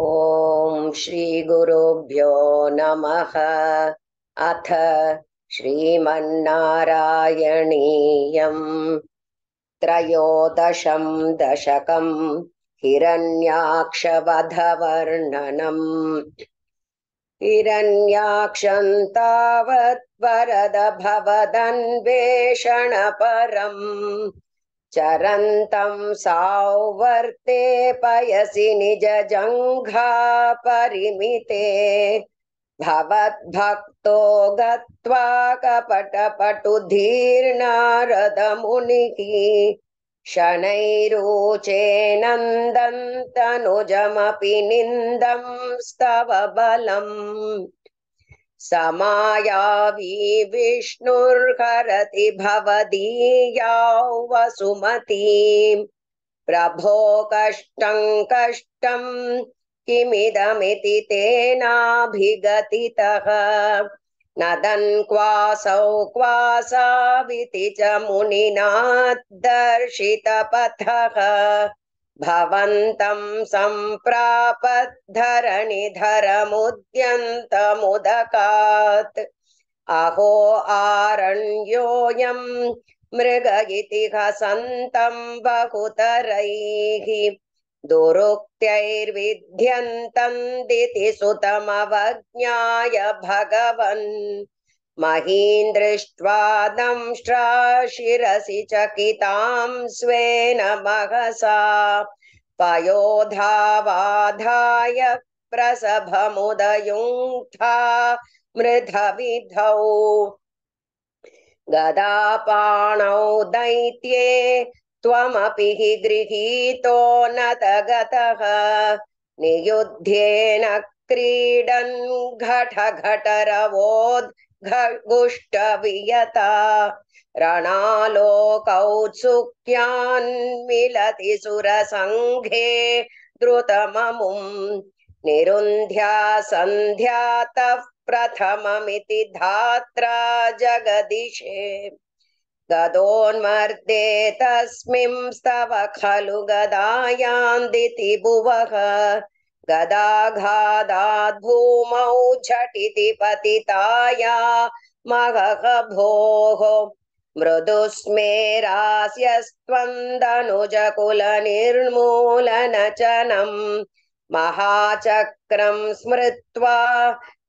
ॐ श्रीगुरुभ्यो नमः अथ श्रीमन्नारायणीयम् त्रयोदशम् दशकम् हिरण्याक्षवधवर्णनम् हिरण्याक्षन्तावत् तावत् वरदभवदन्वेषणपरम् चरन्तं सावर्ते पयसि निजजङ्घापरिमिते भवद्भक्तो गत्वा कपटपटुधीर्नारदमुनिः शनैरोचे नन्दन्तनुजमपि निन्दं स्तव बलम् समायावी विष्णुर्हरति भवदीयाौ वसुमती प्रभो कष्टं कष्टम् किमिदमिति तेनाभिगतितः नदन् क्वासौ क्वासाविति च मुनिना दर्शितपथः भवन्तं सम्प्रापद्धरणिधरमुद्यन्तमुदकात् अहो आरण्योऽयं मृग इति हसन्तं बहुतरैः दुरुक्त्यैर्विध्यन्तं दिति सुतमवज्ञाय भगवन् महीन्द्रिष्ट्वा दंष्ट्रा शिरसि चकितां स्वेन महसा पयोधावाधाय प्रसभमुदयुङ्क्था मृधविधौ गदापाणौ दैत्ये त्वमपि हि गृहीतो नत गतः नियुध्येन क्रीडन् घटघटरवोद् गोष्ठवियता रणालोकौत्सुक्यान्मिलति सुरसङ्घे द्रुतममुं निरुन्ध्या सन्ध्यातः प्रथममिति धात्रा जगदिशे गदोन्मर्दे तस्मिंस्तव खलु गदायान्दिति भुवः गदाघादाद् भूमौ झटिति पतिताया महः भोः मृदुस्मेरास्यस्त्वन्दनुजकुलनिर्मूलनचनम् महाचक्रं स्मृत्वा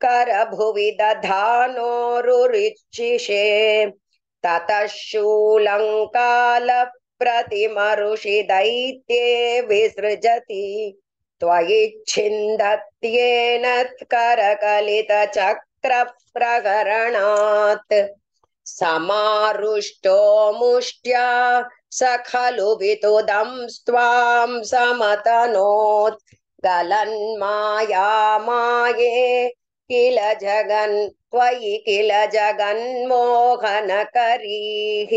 करभुवि दधानोरुरिच्छिषे ततः शूलङ्कालप्रतिमरुषि दैत्ये विसृजति त्वयिच्छिन्दत्येनत्करकलितचक्रप्रकरणात् समारुष्टो मुष्ट्या स खलु वितुदं स्वां समतनोत् गलन्मायामाये किल जगन् त्वयि किल जगन्मोहनकरीः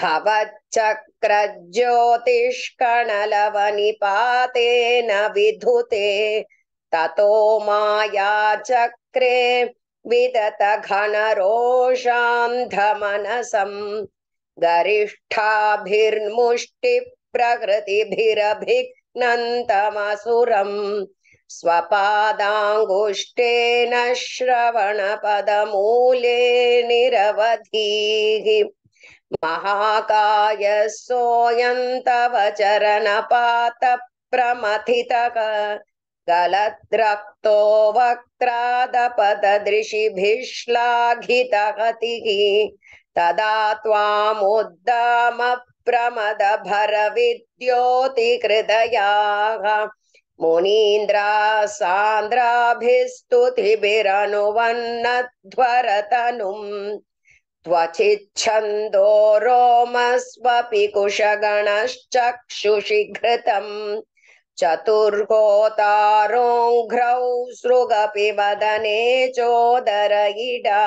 भवच्चक्रज्योतिष्कणलवनिपातेन विधुते ततो मायाचक्रे विदतघनरोषान्धमनसम् गरिष्ठाभिर्मुष्टिप्रकृतिभिरभिघ्नन्तमसुरम् स्वपादाङ्गुष्टेन श्रवणपदमूले निरवधीः महाकाय सोऽयं तव चरणपातप्रमथितः गलद्रक्तो वक्त्रादपददृशिभिश्लाघितगतिः तदा त्वामुद्दामप्रमदभरविद्योतिकृदयाः मुनीन्द्रा सान्द्राभिस्तुतिभिरनुवन्नध्वरतनुम् त्वचिच्छन्दो रोमस्वपि कुशगणश्चक्षुषिघृतम् चतुर्गोतारोङ्घ्रौ सृगपि वदने चोदर इडा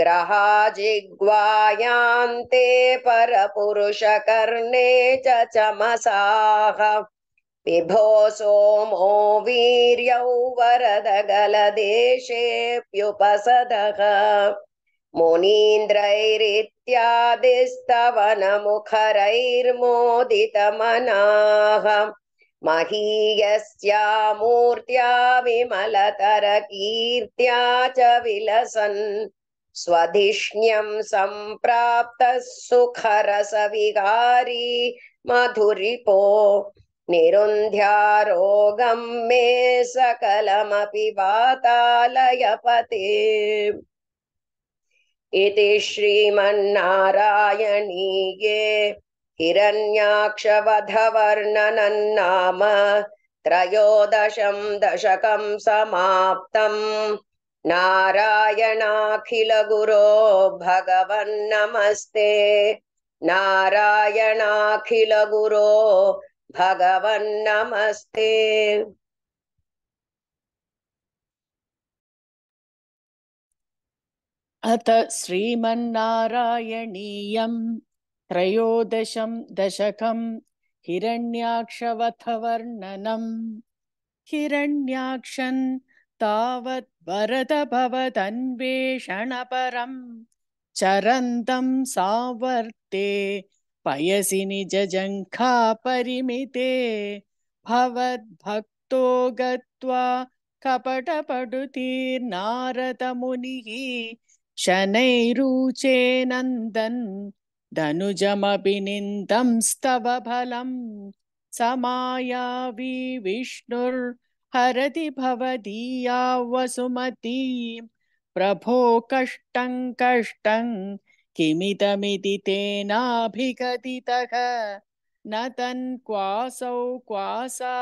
ग्रहाजिग्वायान्ते परपुरुषकर्णे च चमसाः विभो सोमो वीर्यौ वरदगलदेशेऽप्युपसदः मुनीन्द्रैरित्यादिस्तवनमुखरैर्मोदितमनाः महीयस्या मूर्त्या विमलतरकीर्त्या च विलसन् स्वधिष्ण्यं सम्प्राप्तः सुखरसविहारी मधुरिपो निरुन्ध्यारोगं मे सकलमपि वातालयपते इति श्रीमन्नारायणीये हिरण्याक्षवधवर्णनन्नाम त्रयोदशं दशकं समाप्तम् नारायणाखिलगुरो भगवन्नमस्ते नारायणाखिलगुरो भगवन्नमस्ते अथ श्रीमन्नारायणीयम् त्रयोदशं दशकम् हिरण्याक्षवथवर्णनम् हिरण्याक्षन् तावत् भवदन्वेषणपरम् चरन्तं सावर्ते पयसि निजजङ्घापरिमिते भवद्भक्तो गत्वा कपटपडुतीर्नारदमुनिः शनैरूचे नन्दन् धनुजमपि निन्दं स्तव फलम् समायावि विष्णुर्हरति भवदीया वसुमती प्रभो कष्टं कष्टं किमिदमिति तेनाभिगतितः न क्वासौ क्वासा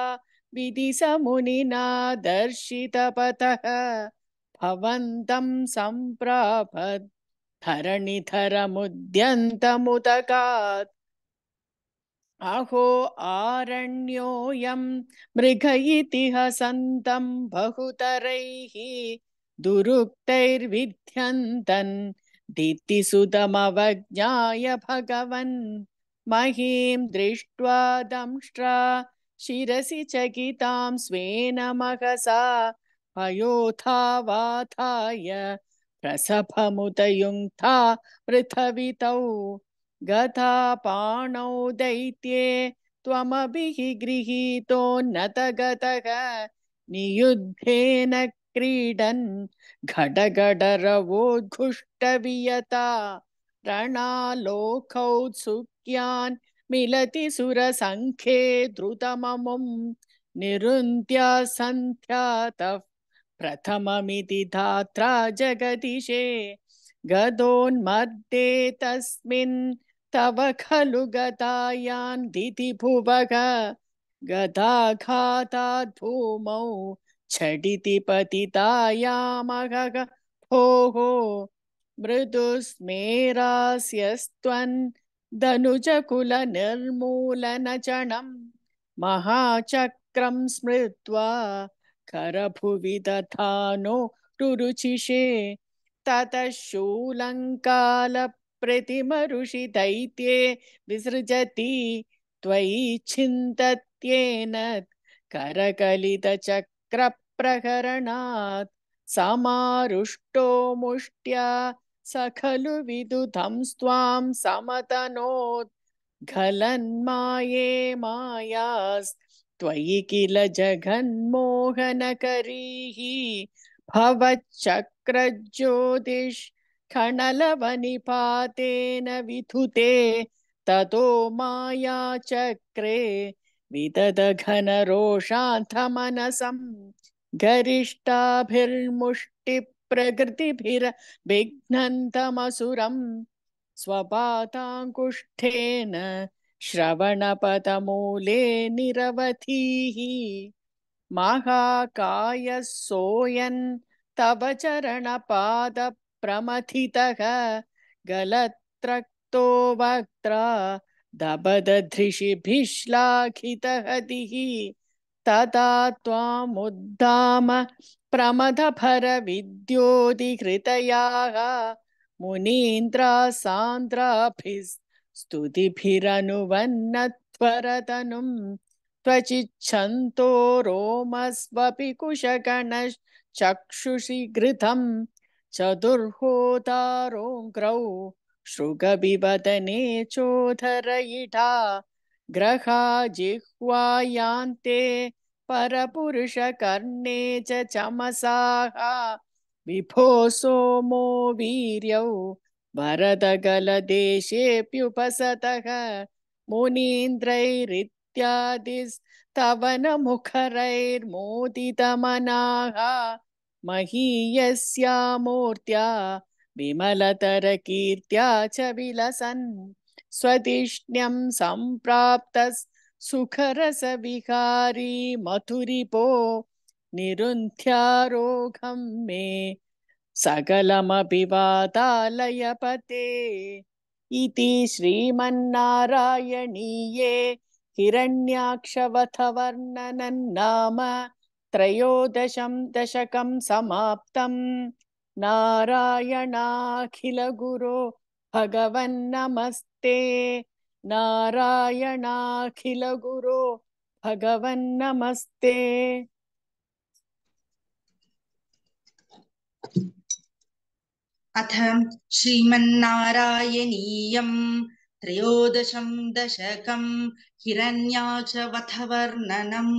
विदिसमुनिना दर्शितपथः भवन्तं सम्प्रापत् धरणिधरमुद्यन्तमुदगात् अहो आरण्योऽयं मृग इतिह सन्तं बहुतरैः दुरुक्तैर्विध्यन्तन् दितिसुतमवज्ञाय भगवन् महीं दृष्ट्वा दंष्ट्रा शिरसि चकितां स्वेन महसा अयोथा वाथाय पृथवितौ गता पाणौ दैत्ये त्वमभिः गृहीतोन्नतगतः नियुद्धेन क्रीडन् घटघटरवोद्घुष्टवियता रणालोकौ सुक्यान् मिलति सुरसङ्ख्ये द्रुतममुम् निरुन्त्या सन्ध्यातः प्रथममिति धात्रा जगदीशे गदोन्मध्ये तस्मिन् तव खलु गतायान् दितिभुवग गदाघातात् भूमौ झटिति पतितायामघग भोः मृदुस्मेरास्यस्त्वन्दनुजकुलनिर्मूलनचणं महाचक्रं स्मृत्वा करभुवि दधानो रुरुचिषे ततः शूलङ्कालप्रतिमरुषि दैत्ये विसृजति त्वयि छिन्तत्येन करकलितचक्रप्रहरणात् समारुष्टो मुष्ट्या स खलु विदुधंस्त्वां समतनोत् खलन्माये मायास् त्वयि किल जघन्मोहनकरीः भवच्चक्रज्योतिष्खणलवनिपातेन विधुते ततो मायाचक्रे विदधघनरोषान्थमनसं गरिष्ठाभिर्मुष्टिप्रकृतिभिर्विघ्नन्तमसुरं स्वपाताङ्कुष्ठेन श्रवणपदमूले निरवधीः महाकायः सोऽयन् तव चरणपादप्रमथितः गलत्रक्तो वक्त्रा दबदधृषिभिश्लाघितहतिः तदा त्वामुद्दाम प्रमदभरविद्योतिहृतयाः मुनीन्द्रा सान्द्राभिस् स्तुतिभिरनुवन्नत्वरतनुं त्वचिच्छन्तो रोमस्वपि कुशगणश्चक्षुषि घृतं चतुर्होतारोङ्ग्रौ शृगविवदने चोधरयिठा ग्रहा जिह्वायान्ते परपुरुषकर्णे च चमसाः विभो सोमो वीर्यौ भरतगलदेशेऽप्युपसतः मुनीन्द्रैरित्यादिस्तवनमुखरैर्मोदितमनाः महीयस्या मूर्त्या विमलतरकीर्त्या च विलसन् स्वतिष्ण्यं सम्प्राप्तसुखरसविहारी मथुरिपो निरुन्ध्यारोघं मे सकलमपि वातालयपते इति श्रीमन्नारायणीये हिरण्याक्षवथवर्णनन्नाम त्रयोदशं दशकं समाप्तं नारायणाखिलगुरो भगवन्नमस्ते नारायणाखिलगुरो भगवन्नमस्ते अथ श्रीमन्नारायणीयम् त्रयोदशं दशकम् हिरण्याक्षवथवर्णनम्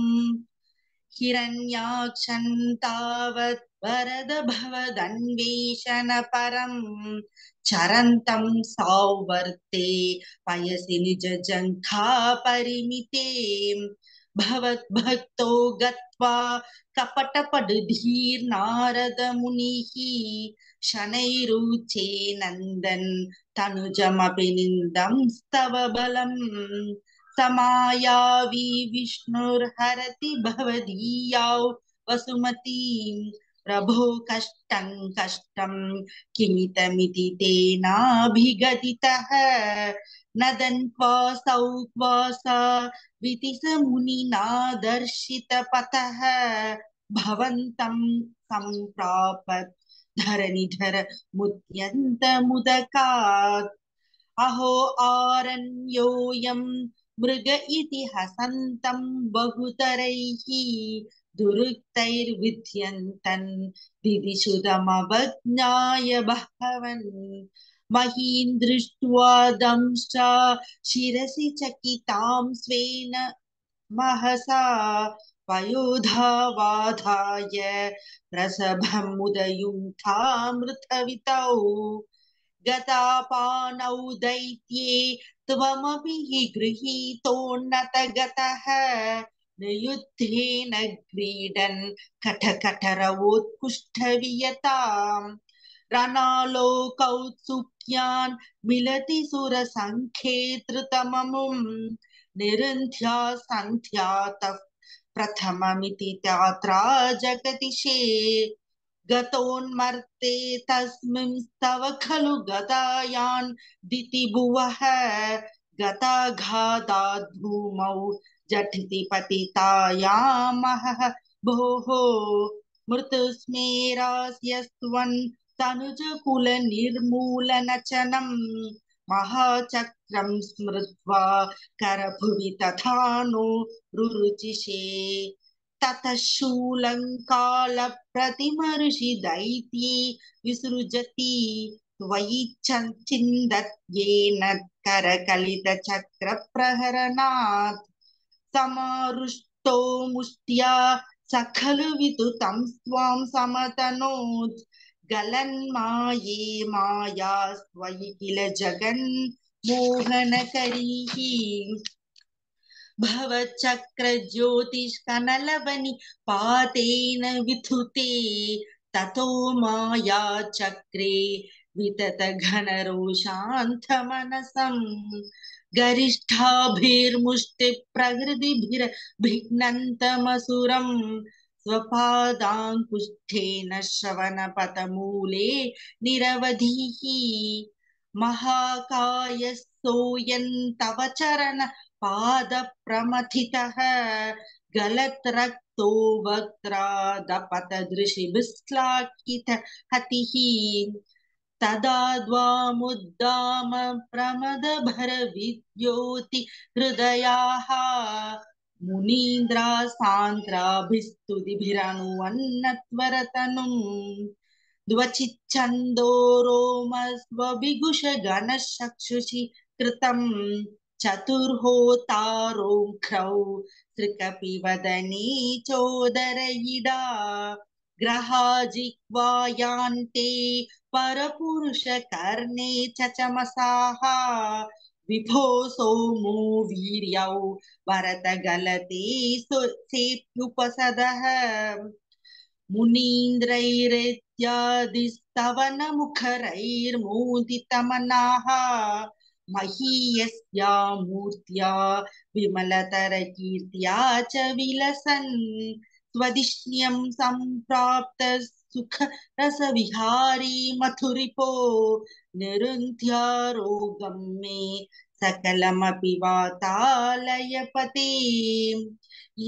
हिरण्याक्षन् तावत् वरदभवदन्वेषणपरम् चरन्तं सौवर्ते पयसि निजजङ्घा परिमिते भवद्भक्तो गत्वा कपटपडुधीर्नारदमुनिः शनैरुचे नंदन तनुजमपि निन्दं स्तव बलम् समायावि विष्णुर्हरति भवदीयाौ वसुमतीम् प्रभो कष्ट कष्ट किमितमिति तेनाभिगदितः नदन् क्वासौ क्वासाविति स मुनिना दर्शितपथः भवन्तं सम्प्राप धरनिधर मुद्यन्तमुदकात् अहो आरण्योऽयं मृग इति हसन्तं बहुतरैः दुरुक्तैर्विध्यन्तन् दिदिशुतमवज्ञाय बहवन् महीन् दृष्ट्वा दंष्टा शिरसि चकितां स्वेन महसा पयोधावाधाय प्रसभमुदयुङ्खामृतवितौ गतापानौ दैत्ये त्वमपि हि गृहीतोन्नतगतः नियुद्धेन क्रीडन् कठकठरवोत्कुष्ठवियताम् रणालोकौत्सुक्यान् मिलति सुरसङ्ख्ये तृतममुम् निरुन्ध्या सन्ध्यातः प्रथममिति जगतिशे गतोन्मर्ते तस्मिन् स्तव खलु गतायान् दितिभुवः गताघादाद्भूमौ जठिति पतितायामहः भोः मृतुस्मेरास्यस्त्वन् तनुजकुलनिर्मूलनचनम् महाचक्रं स्मृत्वा करभुवि तथा नो रुरुचिषे ततः शूलङ्कालप्रतिमऋषि दैत्ये विसृजति त्वयि चिन्दत्येन करकलितचक्रप्रहरणात् समारुष्टो मुष्ट्या स खलु विदुतं स्वां समतनोत् गलन्माये माया स्वयि किल जगन्मोहनकरीः भवचक्रज्योतिष्कनलवनि पातेन विधुते ततो माया चक्रे विततघनरोषान्तमनसम् गरिष्ठाभिर्मुष्टि प्रकृति प्रकृतिभिर्भिघ्नन्तमसुरम् स्वपादाङ्कुष्ठेन श्रवणपथमूले निरवधिः महाकायः सोऽयन् तव चरण पादप्रमथितः गलत्रक्तो वक्त्रादपतदृशिभिश्लाघित हतिः तदा द्वामुद्दाम प्रमदभरविद्योति हृदयाः मुनीन्द्रा सान्द्राभिस्तुतिभिरनुवन्नत्वरतनुम् द्वचिच्छन्दो रोमस्वभिगुषगणशक्षुषि कृतम् चतुर्होतारोङ्ख्रौ त्रिकपिवदनी चोदरयिडा ग्रहाजिह्वायान्ते परपुरुषकर्णे च चमसाः विभो सोमो वीर्यौ वरतगलते सेप्युपसदः मुनीन्द्रैरेत्यादिस्तवनमुखरैर्मोदितमनाः महीयस्या मूर्त्या विमलतरकीर्त्या च विलसन् स्वदिष्ण्यं सम्प्राप्त सुख रसविहारी मथुरिपो निरुन्ध्यारोगं मे सकलमपि वातालयपते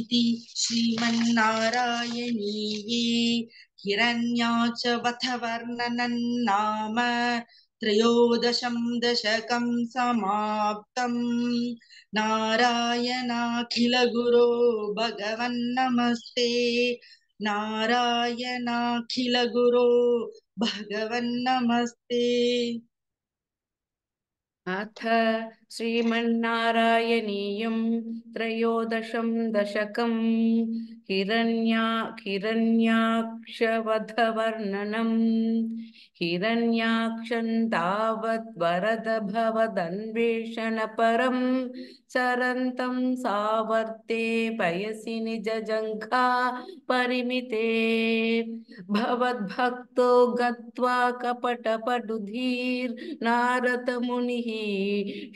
इति श्रीमन्नारायणीये हिरण्याचवथवर्णनन्नाम त्रयोदशं दशकं समाप्तम् नारायणाखिलगुरो भगवन्नमस्ते नारायणाखिलगुरो भगवन्नमस्ते अथ श्रीमन्नारायणीयं त्रयोदशं दशकं हिरण्या हिरण्याक्षवधवर्णनम् हिरण्याक्षं तावद्वरदभवदन्वेषणपरं चरन्तं सावर्ते पयसि निजजङ्घा परिमिते भवद्भक्तो गत्वा कपटपडुधीर्नारदमुनिः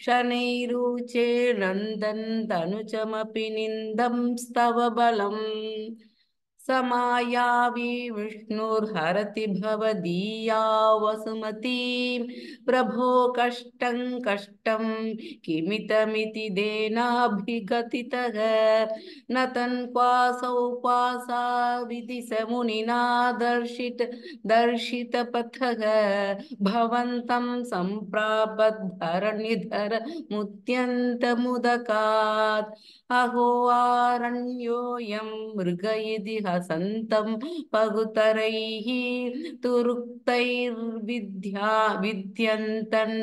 शनैरुचे नंदन तनुजमपि निन्दं स्तव बलम् समायावी विष्णुर्हरति भवदीया वसुमतीं प्रभो कष्टं कष्ट नष्टं किमितमिति देनाभिगतितः न तन्क्वासौ क्वासा विधि स मुनिना दर्शित दर्शित दर्शितपथः भवन्तं मुत्यंत मुदका अहो आरण्योऽयं मृग इति हसन्तं पगुतरैः तुरुक्तैर्विद्या विद्यन्तन्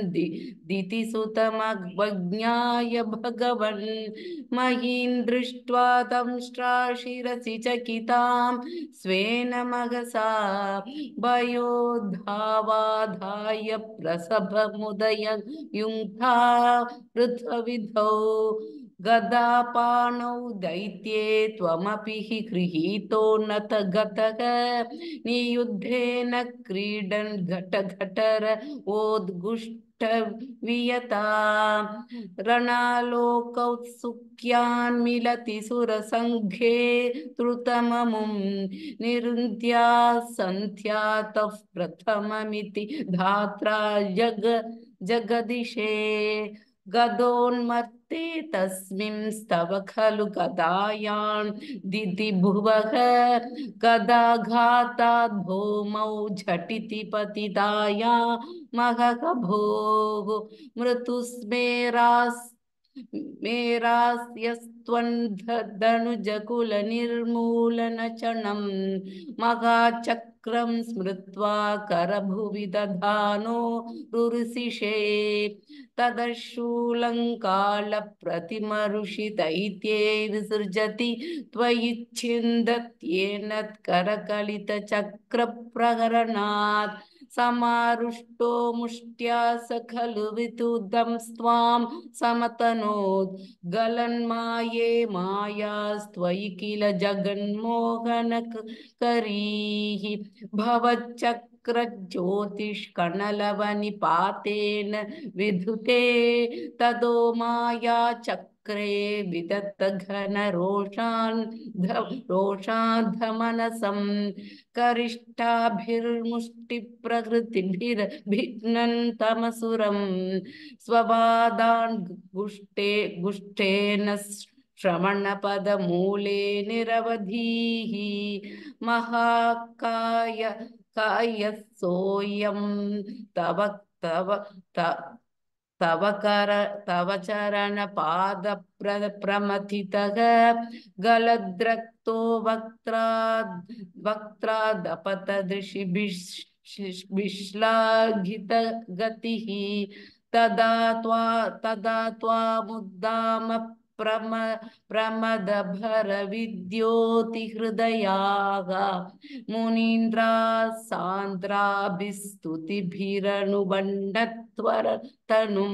दितिसु भूतमग्वज्ञाय भगवन् महीन् दृष्ट्वा तं श्राशिरसि चकितां स्वेन महसा भयोद्धावाधाय प्रसभमुदय युङ्क्था पृथ्वविधौ गदापाणौ दैत्ये त्वमपि हि गृहीतो नत गतः नियुद्धेन क्रीडन् घटघटर ओद्गुष्ट टवीयता रणालोकौत्सुक्यान्मिलति सुरसङ्घे तृतममुं निरुन्ध्या सन्ध्यातः प्रथममिति धात्रा जग जगदीशे गदोन्मत् ते तस्मिन् स्तव खलु कदायां दिदिभुवः कदाघाताद् भौमौ झटिति पतिताया महः भोः मृतुस्मेरास् मेरास्यस्त्वन्धनुजकुलनिर्मूलनचणं महाचक्रं स्मृत्वा करभुवि दधानो रुरुसिषे तदशूलङ्कालप्रतिमरुषितैत्ये विसृजति त्वयिच्छिन्दत्येन करकलितचक्रप्रहरणात् समारुष्टो मुष्ट्या स खलु वितुदं स्वां समतनोद्गलन्माये मायास्त्वयि किल जगन्मोहनकरीः भवच्चक्र चक्रज्योतिष्कणलवनिपातेन विधुते तदो माया चक्र वक्रे रोषाद्धमनसं करिष्ठाभिर्मुष्टिप्रकृतिभिर्भिघ्नन् तमसुरं स्ववादान् गुष्टे गुष्टेन श्रवणपदमूले निरवधीः महाकाय कायः सोऽयं तव तव तव चरण पाद प्र प्रमथितः गलद्रक्तो वक्त्रा विश्लाघित गति तदा त्वा तदा त्वामुद्दाम प्रम प्रमदभरविद्योतिहृदयाः मुनीन्द्रा सान्द्राभिस्तुतिभिरनुबण्डत्वर तनुं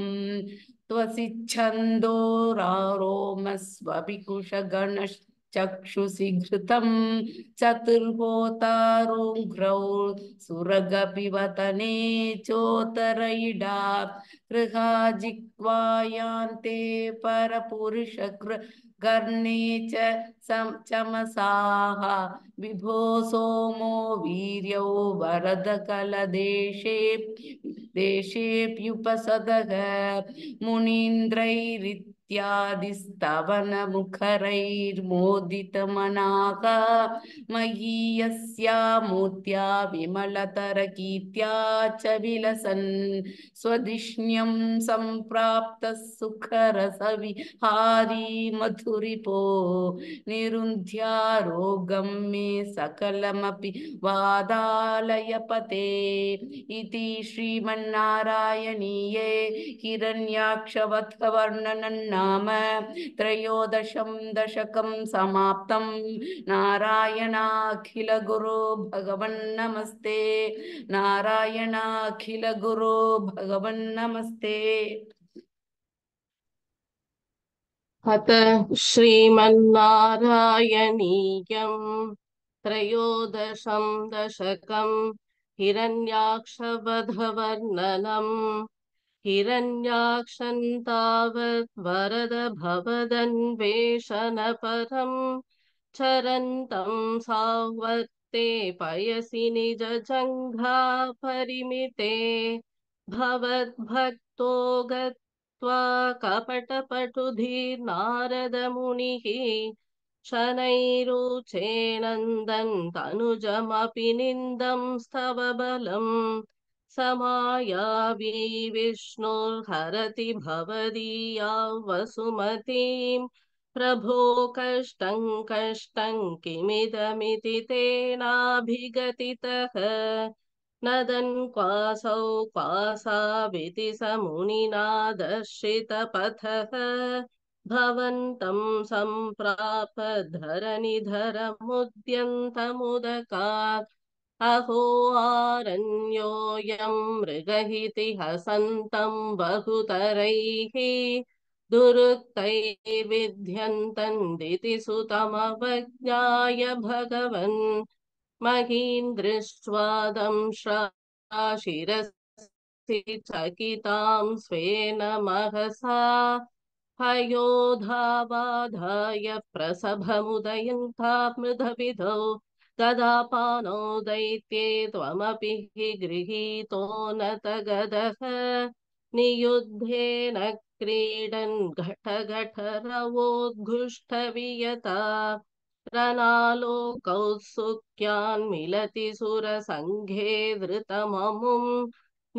त्वसि छन्दोरारोमस्वपि चक्षुषिघृतम् चतुर्होतारुघ्रौ सुरगपिवतने चोतरैडा गृहा जिह्वायान्ते परपुरुषकृ कर्णे च चमसाः विभो सोमो वीर्यौ वरदकलदेशे देशेऽप्युपसदः मुनीन्द्रैरित् इत्यादिस्तवनमुखरैर्मोदितमनाः महीयस्या मूर्त्या विमलतरकीर्त्या च विलसन् स्वधिष्ण्यं सम्प्राप्तः सुखरसविहारी मधुरिपो निरुन्ध्या रोगं मे सकलमपि वादालयपते इति श्रीमन्नारायणीये हिरण्याक्षवथवर्णनन्न नाम त्रयोदशं दशकं समाप्तं नारायणाखिलगुरु भगवन्नमस्ते नारायणाखिलगुरु भगवन्नमस्ते अथ श्रीमन्नारायणीयम् त्रयोदशं दशकम् हिरण्याक्षवधवर्णनम् हिरण्याक्षन् तावत् वरदभवदन्वेषणपरम् पयसी सावर्ते पयसि निजजङ्घापरिमिते भवद्भक्तो गत्वा कपटपटुधीर्नारदमुनिः शनैरुचे नन्दन् तनुजमपि निन्दं स्तव बलम् विष्णुर्हरति भवदीया वसुमतीं प्रभो कष्टं कष्टं किमिदमिति तेनाभिगतितः नदन् क्वासौ क्वासाविति स मुनिना दर्शितपथः भवन्तं सम्प्राप धरणिधरमुद्यन्तमुदकात् अहो आरण्योऽयं मृगहितिः हसत बहुतरैः दुरुक्तैः विध्यन्तन्दिति सुतमवज्ञाय भगवन् महीम् दृष्ट्वा शिरसि चकितां स्वेन महसा हयोधावाधाय प्रसभमुदयन्ता मृधविधौ तदा दैत्ये त्वमपि हि गृहीतो नत गदः नियुद्धेन क्रीडन् घटघटरवोद्घुष्टवियता रनालोकौत्सुक्यान्मिलति सुरसङ्घे धृतममुं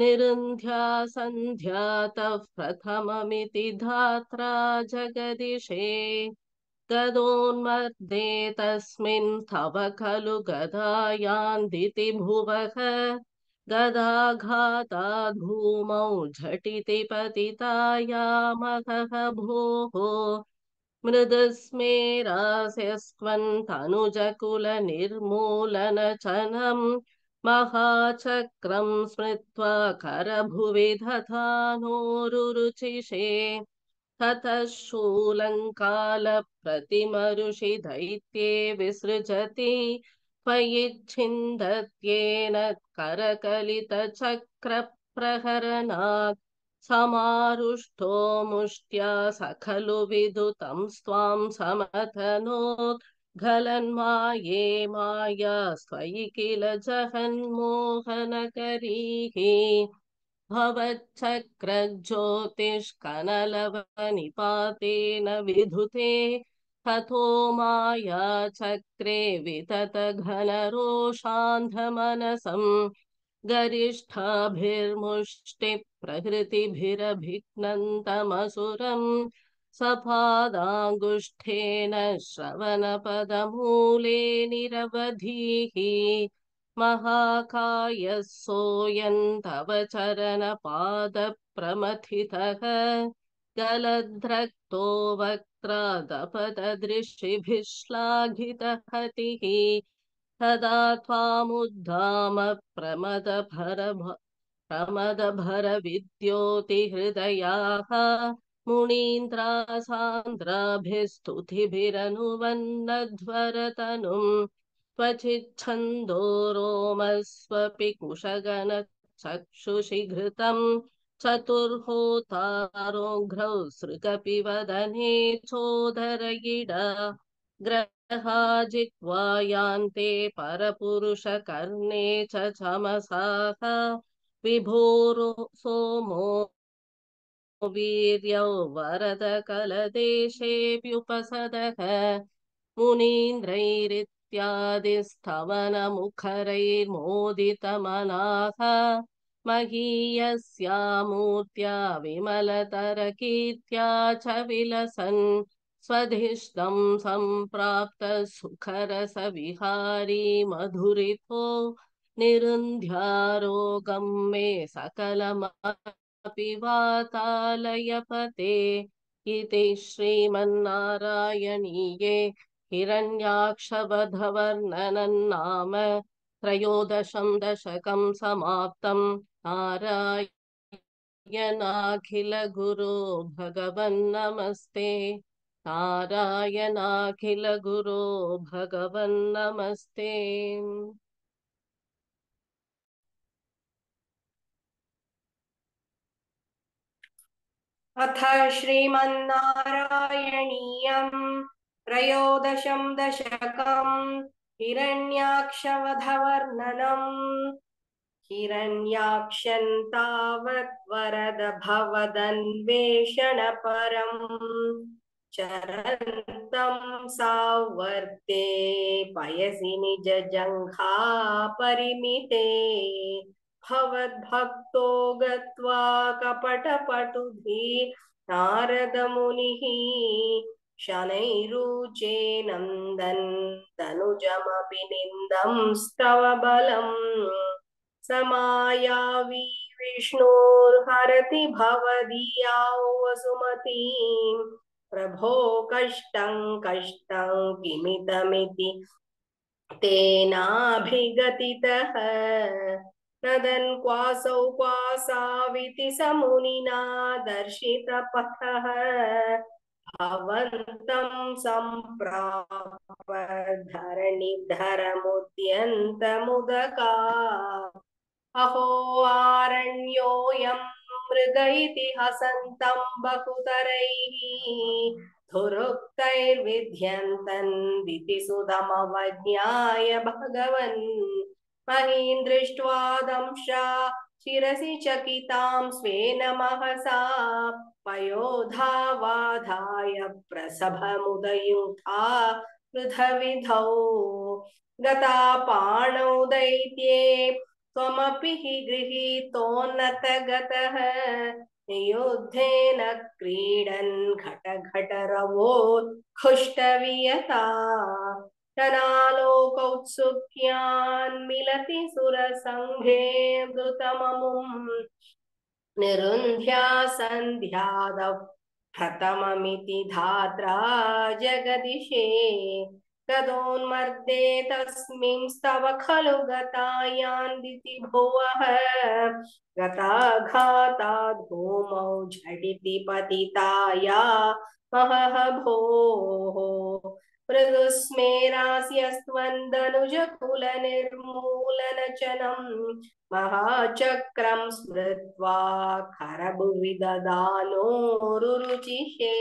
निरुन्ध्या सन्ध्यातः प्रथममिति धात्रा जगदिशे तदोन्मध्ये तस्मिन् तव खलु गदा यान्दिति भुवः गदाघाताद् भूमौ झटिति पतितायामहः भोः मृदुस्मेरास्यस्क्वन्तनुजकुलनिर्मूलनचनम् महाचक्रं स्मृत्वा करभुवि दधानोरुरुचिषे ततः शूलङ्कालप्रतिमरुषि दैत्ये विसृजति त्वयिच्छिन्दत्येन करकलितचक्रप्रहरणात् समारुष्टो मुष्ट्या स खलु विदुतं स्वां समतनोत् गलन्माये माया स्वयि किल जहन्मोहनकरीः भवच्छक्रज्योतिष्कनलवनिपातेन विधुते हतो मायाचक्रे विततघनरोषान्धमनसम् गरिष्ठाभिर्मुष्टिप्रभृतिभिरभिघ्नन्तमसुरम् सपादाङ्गुष्ठेन श्रवणपदमूले निरवधीः महाकाय सोऽयं तव चरणपादप्रमथितः गलद्रक्तो वक्त्रादपदृष्टिभिः तदा त्वामुद्धाम प्रमदभर प्रमदभरविद्योतिहृदयाः मुनीन्द्रासान्द्राभिस्तुतिभिरनुवन्नध्वरतनुम् क्वचिच्छन्दो रोमस्वपि कुशगणचक्षुषिघृतम् चतुर्होतारोघ्रौ सृकपिवदने चोदरगिड ग्रहा जित्वा यान्ते परपुरुषकर्णे च चमसाः विभोरो सोमो वीर्यौ वरदकलदेशेऽप्युपसदः मुनीन्द्रैरित् इत्यादिस्तवनमुखरैर्मोदितमनाः महीयस्या मूर्त्या विमलतरकीर्त्या च विलसन् स्वधिष्ठं सम्प्राप्तसुखरसविहारी मधुरितो निरुन्ध्यारोगं मे सकलमपि वातालयपते इति श्रीमन्नारायणीये हिरण्याक्षवधवर्णनन्नाम त्रयोदशं दशकं समाप्तं नारायणाखिलगुरो भगवन्नमस्ते नारायणाखिलगुरो भगवन्नमस्ते अथ श्रीमन्नारायणीयम् त्रयोदशं दशकम् हिरण्याक्षवधवर्णनम् हिरण्याक्षन् तावत् वरदभवदन्वेषणपरम् चरन्तं सावर्ते पयसि निजजङ्घा परिमिते भवद्भक्तो गत्वा कपटपटुभिः नारदमुनिः शनैरुचे नन्दन् तनुजमपि निन्दं स्तव बलम् समायावी विष्णोर्हरति भवदीया वसुमतीम् प्रभो कष्टं कष्टं किमितमिति तेनाभिगतितः नदन् क्वासौ क्वासाविति समुनिना दर्शितपथः अवर्तं सम्प्राप मुदका अहो आरण्योऽयं मृग इति हसन्तं बहुतरैः धुरुक्तैर्विध्यन्तन्दिति सुधमवज्ञाय भगवन् महीन् दृष्ट्वा दंशा शिसी चकिता स्वे स्वेन महसा पयोधावाधाय प्रसभमुदयुथा पृथविधौ गता पाणौ दैत्ये त्वमपि हि क्रीडन घट घट रवो खुष्टवियता कनालोकौत्सुक्यान्मिलति सुरसङ्घे द्रुतममुम् निरुन्ध्या सन्ध्यादौ प्रथममिति धात्रा जगदिशे तदोन्मर्दे तस्मिं स्तव खलु गतायान्दिति भुवः गताघाताद् भूमौ झटिति पतिताया महः भोः मृदुस्मेरास्यस्त्वन्दनुजकुलनिर्मूलनचनम् महाचक्रं स्मृत्वा खरभुविददानोरुचिषे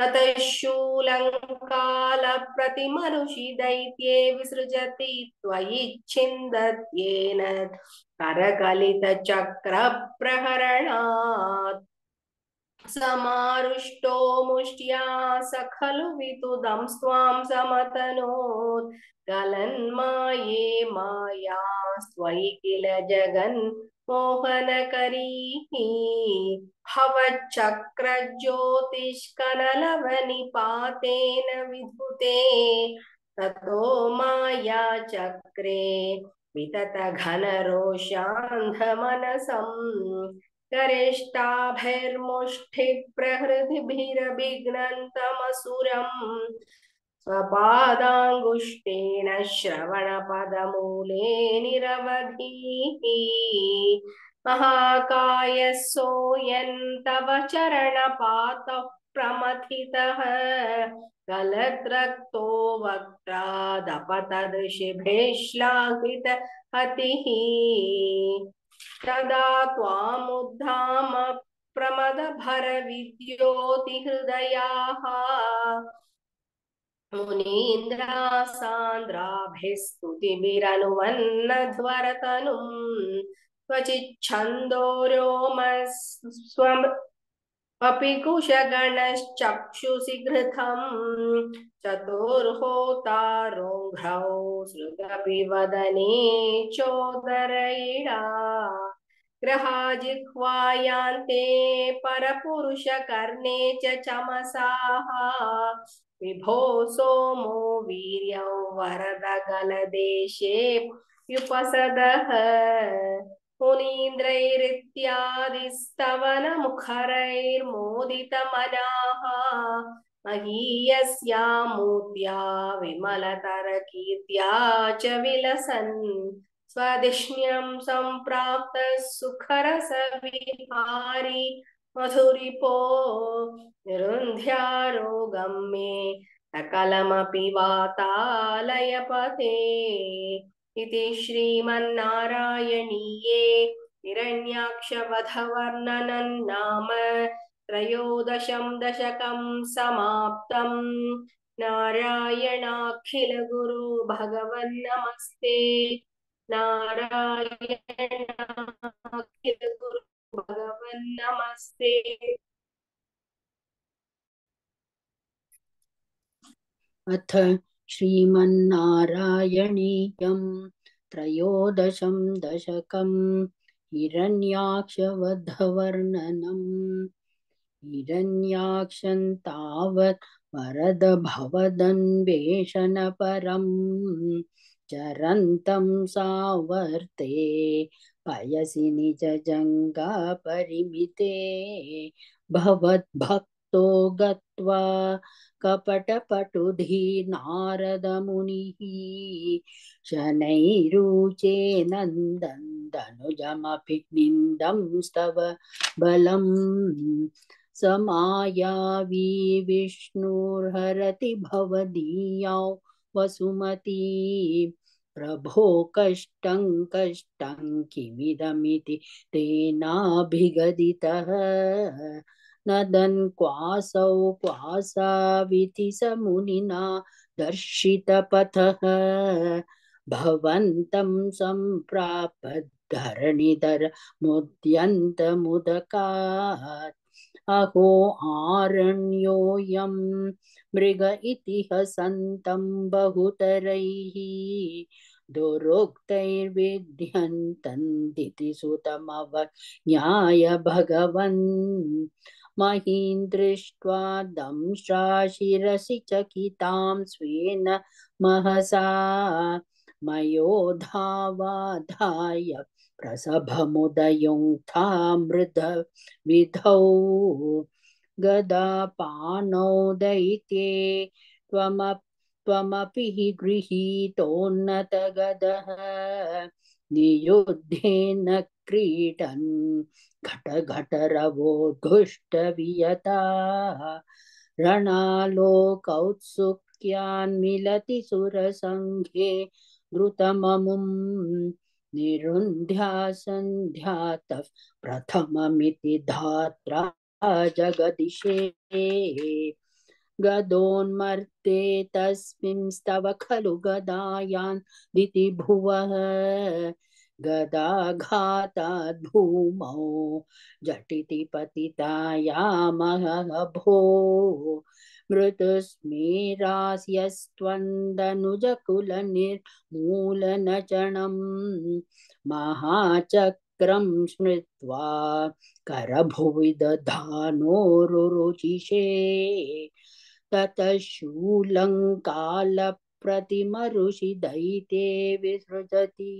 ततः शूलङ्कालप्रतिमनुषि दैत्ये विसृजति त्वयि छिन्दत्येन करकलितचक्रप्रहरणात् समारुष्टो मुष्ट्या स खलु विदुदं स्वां समतनोत् गलन्माये माया स्वयि किल जगन् मोहनकरीः भवच्चक्रज्योतिष्कनलवनिपातेन विधुते ततो माया चक्रे विततघनरोषान्धमनसम् करेष्टाभैर्मुष्ठि करेष्टाभैर्मुष्टिप्रहृतिभिरभिघ्नन्तमसुरम् स्वपादाङ्गुष्टेन श्रवणपदमूले निरवधिः महाकायः सोऽयन् तव चरणपातः प्रमथितः गलद्रक्तो वक्त्रादपतदृशिभेश्लाघित हतिः तदा त्वामुद्धाम प्रमदभरविद्योतिहृदयाः मुनीन्द्रासान्द्राभिस्तुतिभिरनुवन्नध्वरतनुम् क्वचिच्छन्दोरोमस्वपि कुशगणश्चक्षुषि घृतम् चतुर्होतारुघौ सृगपिवदने चोदरयिडा ग्रहाजिह्वायान्ते परपुरुषकर्णे च चमसाः विभो सोमो वीर्यौ वरदगलदेशे युपसदः मुनीन्द्रैरित्यादिस्तवनमुखरैर्मोदितमनाः महीयस्यामूर्त्या विमलतरकीर्त्या च विलसन् स्वदिष्ण्यं सम्प्राप्तः सुखरसविहारी मधुरिपो निरुन्ध्यारोगं मे सकलमपि वातालयपते इति श्रीमन्नारायणीये हिरण्याक्षवधवर्णनं त्रयोदशं दशकं समाप्तम् नारायणाखिलगुरु भगवन्नमस्ते नारायणाखिलगुरु भगवन्नमस्ते अथ श्रीमन्नारायणीयम् त्रयोदशं दशकम् हिरण्याक्षवधवर्णनम् िरण्याक्षन्तावत् वरद भवदन्वेषणपरं चरन्तं सावर्ते पयसि निजङ्गपरिमिते भवद्भक्तो गत्वा कपटपटुधि नारदमुनिः शनैरुचे निन्दं स्तव बलम् समायावी विष्णुर्हरति भवदीयौ वसुमती प्रभो कष्टं कष्टं किमिदमिति तेनाभिगदितः नदन् क्वासौ क्वासाविति स मुनिना दर्शितपथः भवन्तं सम्प्राप धरणिधर मुद्यन्तमुदकात् अहो आरण्योऽयं मृग इति हसन्तं बहुतरैः दुरुक्तैर्विध्यन्तन्दिति सुतमव न्याय भगवन् महीं दृष्ट्वा दंशाशिरसि चकितां स्वेन महसा मयोधावाधाय प्रसभमुदयुङ्थामृधविधौ गदापानौ दयिते त्वमप् त्वमपि हि गृहीतोन्नतगदः नियुद्धेन क्रीडन् घटघटरवोद्घुष्टवियता रणालोकौत्सुक्यान्मिलति सुरसङ्घे द्रुतममुम् निरुन्ध्या सन्ध्यातः प्रथममिति धात्रा जगदिशे गदोन्मर्ते तस्मिंस्तव खलु गदायान् दिति भुवः गदाघाताद् भूमौ झटिति पतितायामः भो मृतुस्मेरास्यस्त्वन्दनुजकुलनिर्मूलनचणम् महाचक्रं स्मृत्वा करभुवि दधानोरुरुचिषे ततः प्रतिमरुषिदयिते विसृजति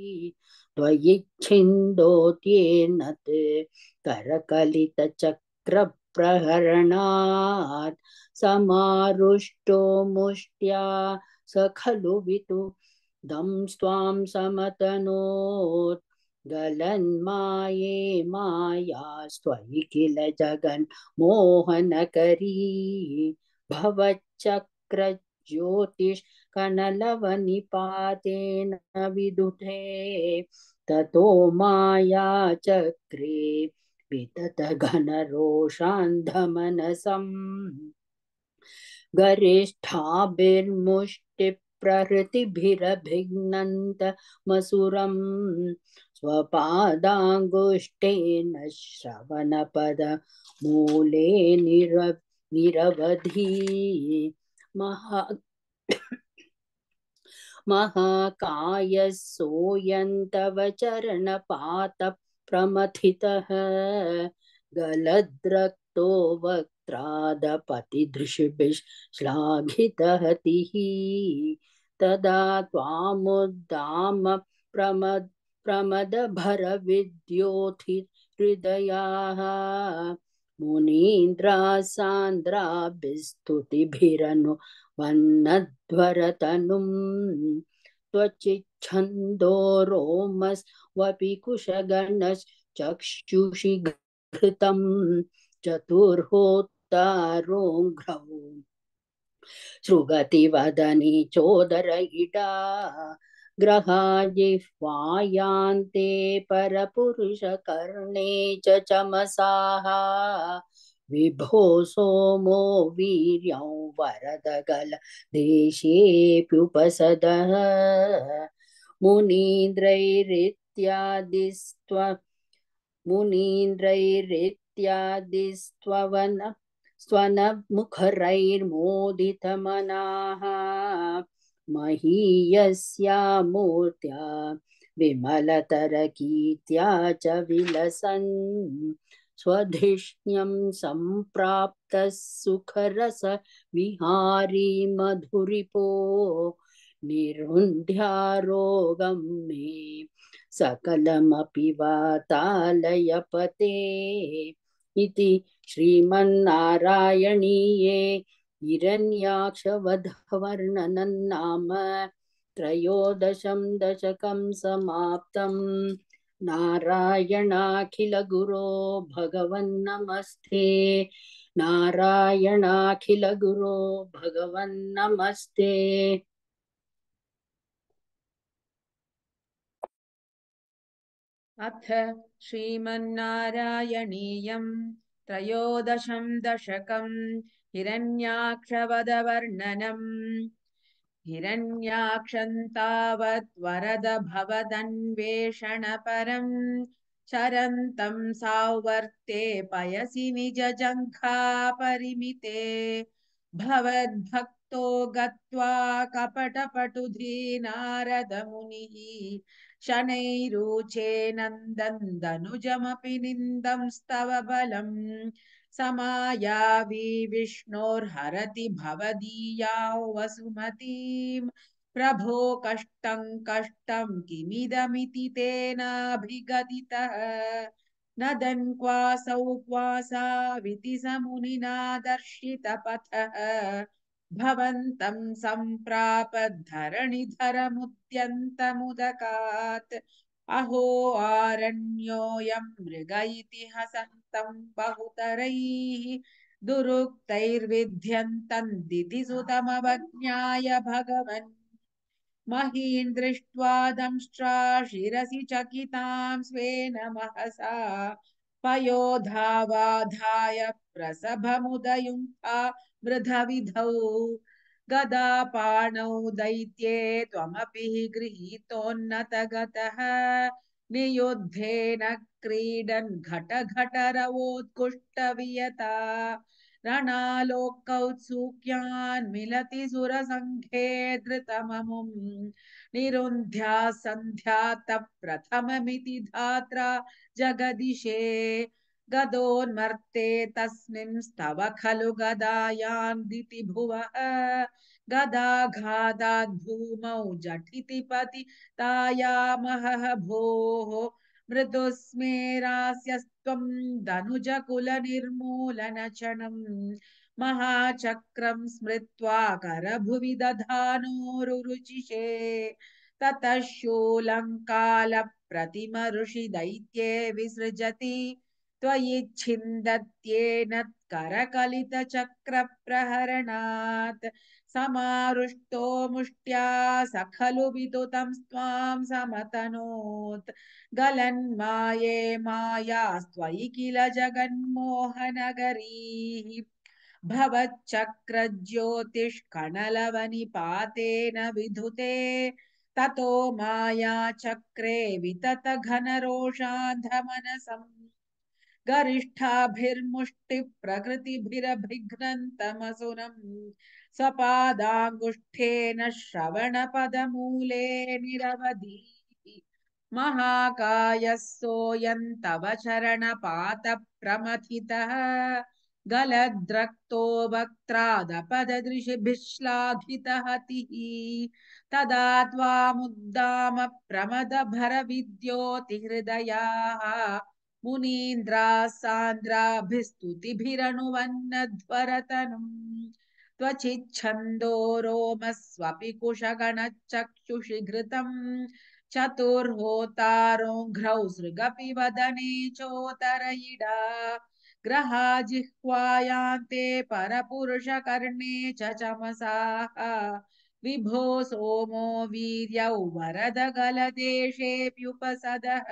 त्वयि छिन्दोत्येनत् करकलितचक्र प्रहरणात् समारुष्टो मुष्ट्या स खलु वितु दं स्वां समतनोत् गलन्माये माया स्वयि किल जगन्मोहनकरी भवच्चक्रज्योतिष्कनलवनिपातेन विदुधे ततो माया चक्रे विततघनरोषान्धमनसम् गरिष्ठाभिर्मुष्टिप्रहृतिभिरभिघ्नन्त मसुरम् स्वपादाङ्गुष्ठेन श्रवणपदमूले निर निरवधि महा महाकायः सोऽयन्तव चरणपातप प्रमथितः गलद्रक्तो वक्त्रादपतिधृषिभिश्लाघितहतिः तदा त्वामुद्दाम प्रमद प्रमदभरविद्योथिहृदयाः मुनीन्द्रासान्द्राभिस्तुतिभिरनु वन्नध्वरतनुम् त्वचिच्छन्दोरोमस्वपि कुशगणश्चक्षुषि घृतं चतुर्होत्तारोघ्रौ सृगतिवदने चोदर इडा ग्रहाजिह्वायान्ते परपुरुषकर्णे च चमसाः विभो सोमो वीर्यं वरदगल देशेऽप्युपसदः मुनीन्द्रैरित्यादिस्त्व मुनीन्द्रैरित्यादिस्त्ववन स्वनमुखरैर्मोदितमनाः महीयस्या मूर्त्या विमलतरकीर्त्या च विलसन् स्वधिष्ण्यं सम्प्राप्तः सुखरस विहारी मधुरिपो निर्हुन्ध्यारोगं मे सकलमपि वातालयपते इति श्रीमन्नारायणीये हिरण्याक्षवधवर्णनं त्रयोदशं दशकं समाप्तम् नारायणाखिलगुरो भगवन्नमस्ते नारायणाखिलगुरो भगवन्नमस्ते अथ श्रीमन्नारायणीयम् त्रयोदशम् दशकम् हिरण्याक्षवदवर्णनम् हिरण्याक्षन्तावत् वरद भवदन्वेषणपरम् चरन्तं सावर्ते पयसि निजजङ्घापरिमिते भवद्भक्तो गत्वा कपटपटुधीनारदमुनिः शनैरूचे नन्दन्दनुजमपि निन्दं स्तव बलम् समायावि विष्णोर्हरति भवदीया वसुमतीम् प्रभो कष्टं कष्टं किमिदमिति तेनाभिगदितः नदन्क्वासौ क्वासाविति समुनिना दर्शितपथः भवन्तं सम्प्रापद्धरणिधरमुद्यन्तमुदकात् अहो आरण्योऽयं मृग इति हसन् तं बहुतरैः दुरुक्तैर्विध्यन्तन्दिति सुतमवज्ञाय भगवन् महीन् दृष्ट्वा दंष्ट्रा शिरसि चकितां स्वेन महसा पयोधावाधाय मृधविधौ गदापाणौ दैत्ये त्वमपि गृहीतोन्नतगतः नियुद्धेन क्रीडन् घटघटरवोत्कुष्टवियता रणालोकौत्सुक्यान् मिलति सुरसङ्घे धृतममुम् निरुन्ध्या सन्ध्यात प्रथममिति धात्रा जगदिशे गदोन्मर्ते तस्मिन् स्तव खलु गदायान्दिति भुवः गदाघादाद्भूमौ जठितिपति तायामहः भोः मृदुस्मेरास्यस्त्वं धनुजकुलनिर्मूलनचणम् महाचक्रं स्मृत्वा करभुवि दधानोरुचिषे ततः शूलङ्कालप्रतिमऋषि दैत्ये विसृजति त्वयिच्छिन्दत्येन करकलितचक्रप्रहरणात् समारुष्टो मुष्ट्या स खलु विदुतं स्वां समतनोत् गलन्माये मायास्त्वयि किल जगन्मोहनगरीः भवच्चक्रज्योतिष्कणलवनिपातेन विधुते ततो मायाचक्रे वितत घनरोषाधमनसम् गरिष्ठाभिर्मुष्टिप्रकृतिभिरभिघ्नन्तमसुनम् सपादाङ्गुष्ठेन श्रवणपदमूले निरवधि महाकायः सोऽयं तव चरणपातप्रमथितः गलद्रक्तो वक्त्रादपददृशिभिश्लाघितहतिः तदा त्वामुद्दाम प्रमदभरविद्योतिहृदयाः मुनीन्द्रा सान्द्राभिस्तुतिभिरनुवन्नध्वरतनुम् त्वचिच्छन्दो रोमस्वपि कुशगणचक्षुषिघृतम् चतुर्होतारोघ्रौ सृगपि वदने चोतरयिडा ग्रहा जिह्वायान्ते परपुरुषकर्णे च चमसाः विभो सोमो वीर्यौ वरदगलदेशेऽप्युपसदः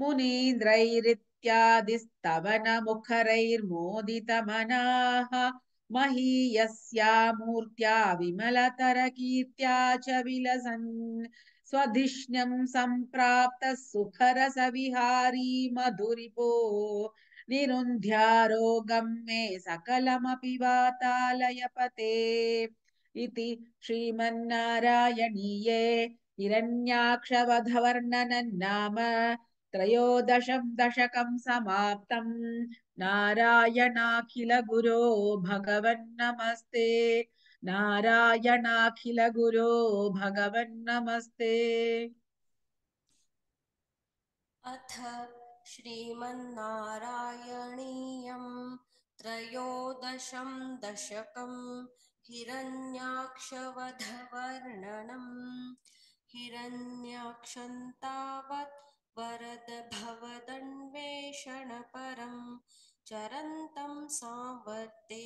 मुनीन्द्रैरित् इत्यादिस्तवनमुखरैर्मोदितमनाः महीयस्या मूर्त्या विमलतरकीर्त्या च विलसन् स्वधिष्ण्यं सम्प्राप्तः सुखरसविहारी मधुरिपो निरुन्ध्यारोगं मे सकलमपि वातालयपते इति श्रीमन्नारायणीये हिरण्याक्षवधवर्णनन्नाम त्रयोदशं दशकं समाप्तं नारायणाखिलगुरो भगवन्नमस्ते नारायणाखिलगुरो नमस्ते अथ श्रीमन्नारायणीयम् त्रयोदशं दशकं हिरण्याक्षवधवर्णनम् हिरण्याक्षन्तावत् वरद भवदन्वेषण वरदभवदन्वेषणपरं चरन्तं सांवर्ते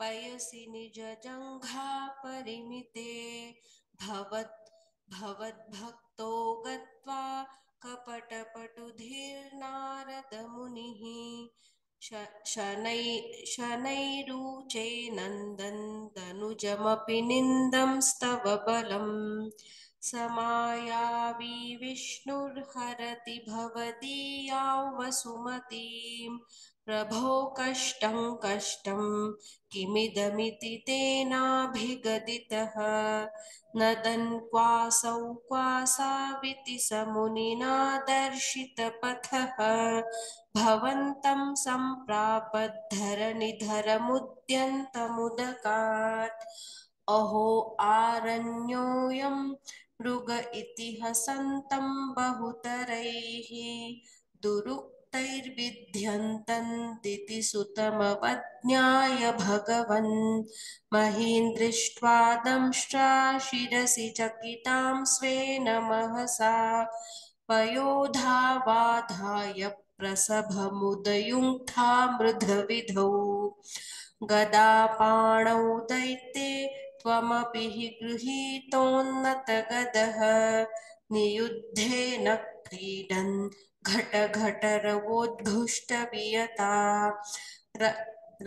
पयसि निजजङ्घापरिमिते भवत् भवद्भक्तो गत्वा कपटपटुधीर्नारदमुनिः शनै शनैरुचे नन्दन्तनुजमपि निन्दं स्तव बलम् समायावी विष्णुर्हरति भवदीयां वसुमतीं प्रभो कष्टं कष्टं किमिदमिति तेनाभिगदितः न तन्क्वासौ क्वासाविति समुनिना दर्शितपथः भवन्तं सम्प्रापद्धरनिधरमुद्यन्तमुदकात् अहो आरण्योऽयम् मृग इति हसन्तं बहुतरैः दुरुक्तैर्विध्यन्तन्दिति सुतमवज्ञाय भगवन् महीन् दृष्ट्वा दंष्ट्रा शिरसि चकितां स्वेन महसा पयोधावाधाय प्रसभमुदयुङ्क्था मृधविधौ गदापाणौ दैते त्वमपि हि गृहीतोन्नतगदः नियुद्धेन क्रीडन् घटघटरवोद्घुष्टवियता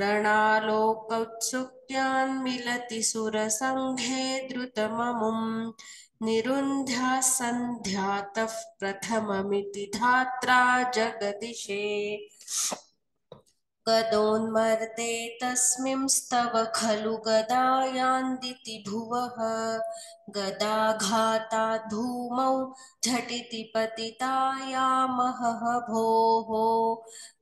रणालोकौत्सुक्यान्मिलति सुरसङ्घे द्रुतममुम् निरुन्ध्या सन्ध्यातः प्रथममिति धात्रा जगदिशे गदोन्मर्दे तस्मिंस्तव खलु गदायान्दिति भुवः गदाघातात् भूमौ झटिति पतितायामहः भोः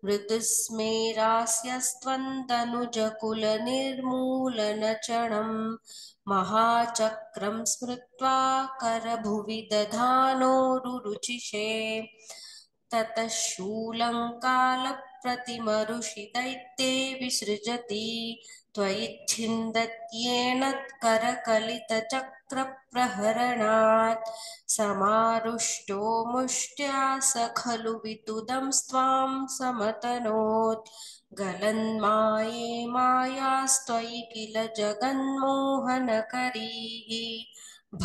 मृदुस्मेरास्यस्त्वन्तनुजकुलनिर्मूलनचणम् महाचक्रं स्मृत्वा करभुवि दधानोरुरुचिषे ततः शूलङ्कालप् प्रतिमरुषिदैत्ये विसृजति त्वयिच्छिन्दत्येन करकलितचक्रप्रहरणात् समारुष्टो मुष्ट्या स खलु वितुदं स्वां समतनोत् गलन्माये मायास्त्वयि किल जगन्मोहनकरीः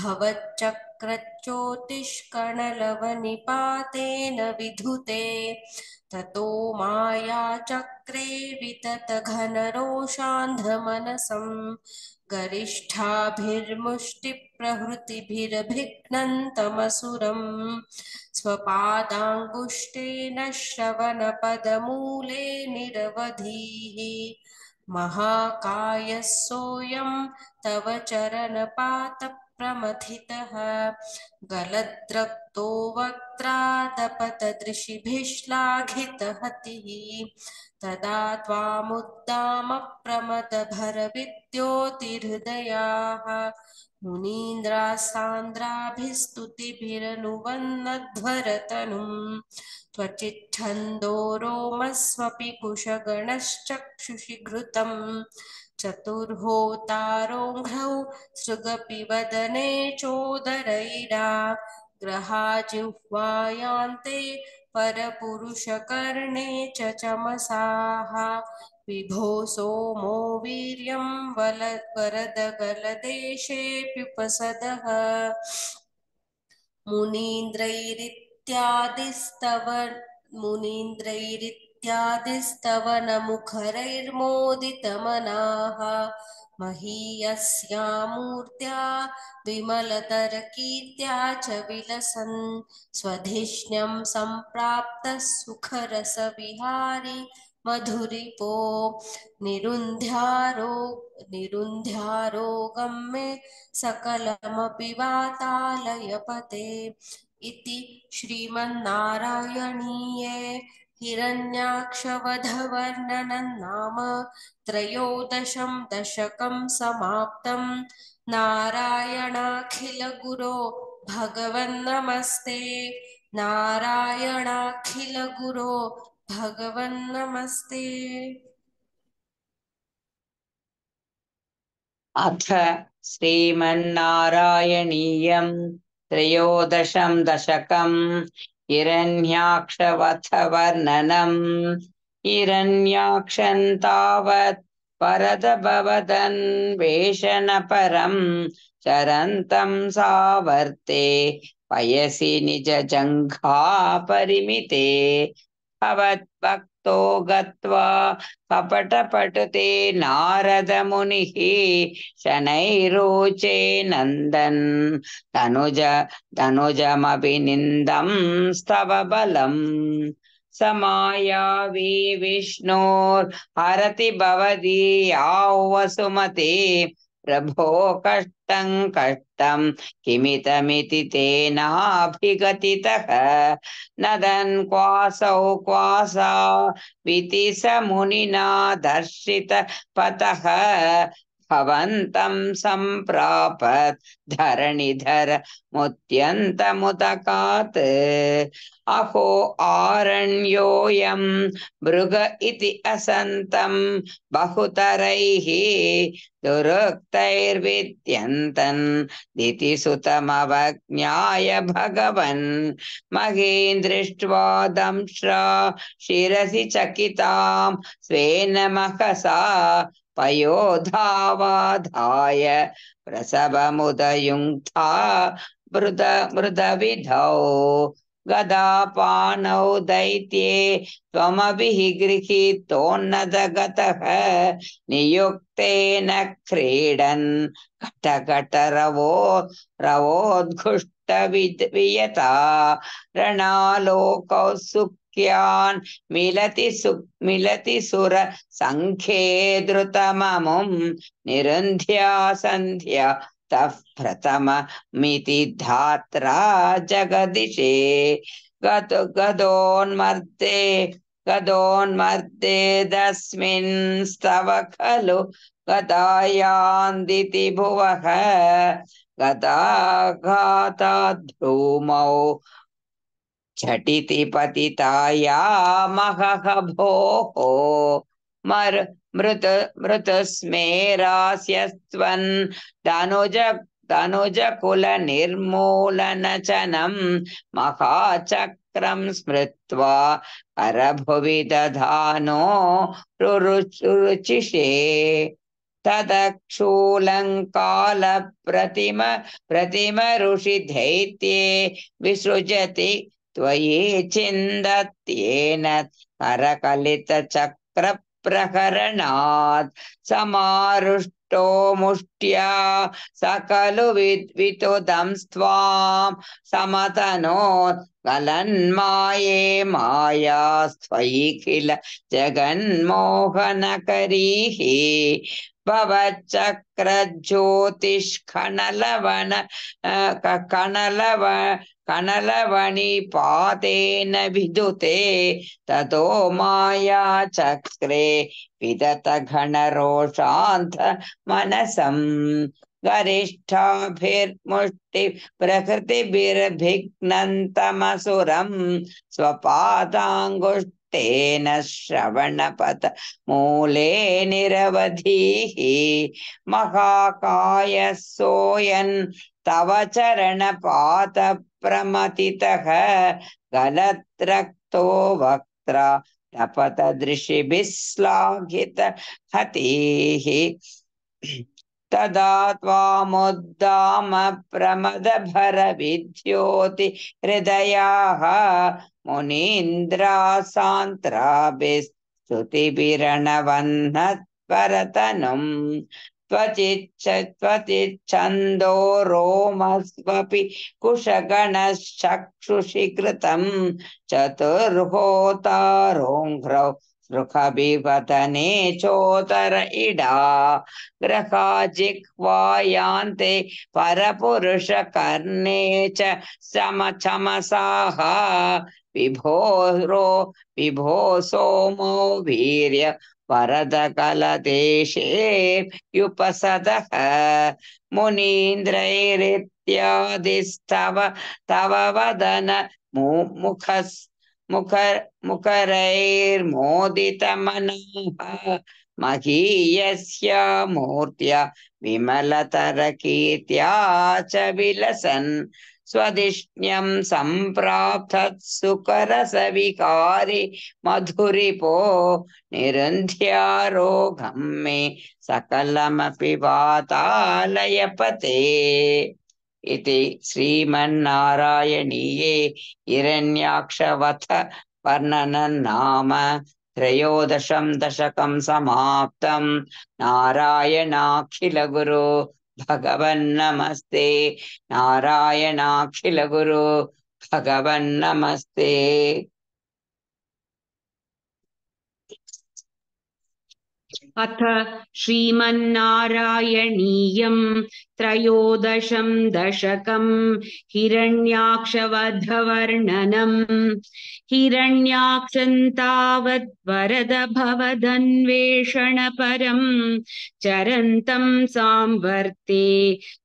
भवच्चक्रच्योतिष्कणलवनिपातेन विधुते ततो मायाचक्रे विततघनरोषान्ध्रमनसम् गरिष्ठाभिर्मुष्टिप्रभृतिभिरभिघ्नन्तमसुरम् स्वपादाङ्गुष्ठेन श्रवणपदमूले निरवधिः महाकायः सोऽयं तव चरणपात प्रमथितः गलद्रक्तो वक्त्रादपतदृशिभिश्लाघितहतिः तदा त्वामुद्दामप्रमदभरविद्योतिहृदयाः मुनीन्द्रासान्द्राभिस्तुतिभिरनुवन्नध्वरतनुम् त्वचिच्छन्दो रोमस्वपि कुशगणश्चक्षुषि घृतम् चतुर्होतारोङ्घौ सृगपिवदने चोदरैडा ग्रहाजिह्वायान्ते परपुरुषकर्णे च चमसाः विभो सोमो वीर्यं वल वरदगलदेशेऽप्युपसदः मुनीन्द्रैरित्यादिस्तव मुनीन्द्रैरित् इत्यादिस्तव नमुखरैर्मोदितमनाः महीयस्या मूर्त्या विमलतरकीर्त्या च विलसन् स्वधिष्ण्यं सम्प्राप्तः सुखरसविहारी मधुरिपो निरुन्ध्यारो निरुन्ध्यारोगं मे सकलमपि वातालयपते इति श्रीमन्नारायणीये हिरण्याक्षवधवर्णनन्नाम त्रयोदशं दशकं समाप्तं नारायणाखिलगुरो भगवन्नमस्ते नारायणाखिलगुरो भगवन्नमस्ते अथ श्रीमन्नारायणीयं त्रयोदशं दशकम् हिरण्याक्षवथवर्णनम् हिरण्याक्षन् तावत् परदभवदन् वेषणपरम् चरन्तं सावर्ते पयसि निजजङ्घापरिमिते भवद्भक्तो गत्वा कपटपटुते नारदमुनिः शनैरोचे नन्दन् तनुज तनुजमभिनिन्दं स्तव बलम् समायावी विष्णोर्हरति भवदीयावसुमते प्रभो कष्ट तम कष्टम किमितमिति तेनाभिगतितः नदन् क्वासौ क्वासा विति मुनिना दर्शित भवन्तं सम्प्रापत् धरणिधर मुत्यन्तमुदकात् अहो आरण्योऽयं मृग इति असन्तं बहुतरैः दुरुक्तैर्विद्यन्तन् दितिसुतमवज्ञाय भगवन् महीन् दृष्ट्वा दंश्रा शिरसि चकितां स्वेन महसा पयोधावाधाय प्रसवमुदयुङ्क्था मृद मृदविधौ गदापानौ दैत्ये त्वमभिः गृहीतोन्नतगतः नियुक्तेन क्रीडन् कटकटरवो रवोद्घुष्टवियता रणालोकौ सु मिलति सु मिलति सङ्ख्ये द्रुतममुम् निरुन्ध्या सन्ध्या तः प्रथममिति धात्रा जगदिशे गतु गदोन्मर्दे गदोन्मर्दे स्तव खलु गदायान्दिति भुवः गदाघाता झटिति पतितायामहह भोः मर् मृत मृतस्मेरास्यस्त्वन् धनुज धनुजकुलनिर्मूलनचनं महाचक्रं स्मृत्वा करभुवि दधानो रुचिषे तदक्षूलङ्कालप्रतिम प्रतिमऋषिधैत्ये विसृजति त्वयि चिन्दत्येन हरकलितचक्रप्रहरणात् समारुष्टो मुष्ट्या स खलु विद्वितुदंस्त्वाम् समतनो गलन्माये मायास्त्वयि किल जगन्मोहनकरीः भवच्चक्रज्योतिष्कणलवन कणलव कनलवणि पादेन विदुते ततो माया चक्रे विदत घनरोषान्त मनसम् गरिष्ठाभिर्मुष्टि प्रकृतिभिर्भिघ्नन्तमसुरम् स्वपादाङ्गुष्ठ तेन श्रवणपथ मूले निरवधिः महाकाय सोऽयन् तव चरणपात प्रमतितः गलत्रक्तो वक्त्रा तपतदृशिभिः श्लाघित हतेः तदा त्वामुद्दाम प्रमदभरविद्योति हृदयाः मुनीन्द्रासान्त्राभिस्तुतिभिरणवह्नत्परतनुम् त्वचिच्छ त्वचिच्छन्दो रोमस्वपि कुशगणश्चक्षुषि कृतं चतुर्होतारोङ्घ्रौ सखविपतने चोतर इडा ग्रहा जिह्वा यान्ते परपुरुषकर्णे च समचमसाः विभोरो विभो सोमो वीर्य वरदकलदेशेऽप्युपसदः मुनीन्द्रैरित्यादिस्तव तव वदन मुखस् मुख मुखरैर्मोदितमनाः महीयस्य मूर्त्या विमलतरकीर्त्या च विलसन् स्वदिष्ण्यं सम्प्राप्तत्सुकरसविकारि मधुरिपो निरुन्ध्यारोघं मे सकलमपि वातालयपते इति श्रीमन्नारायणीये हिरण्याक्षवथ वर्णनन्नाम त्रयोदशं दशकं समाप्तं नारायणाखिलगुरु भगवन् नमस्ते नारायणाखिलगुरु भगवन् नमस्ते अथ श्रीमन्नारायणीयम् त्रयोदशम् दशकम् हिरण्याक्षवधवर्णनम् हिरण्याक्षन्तावद्वरदभवदन्वेषणपरम् चरन्तम् सांवर्ते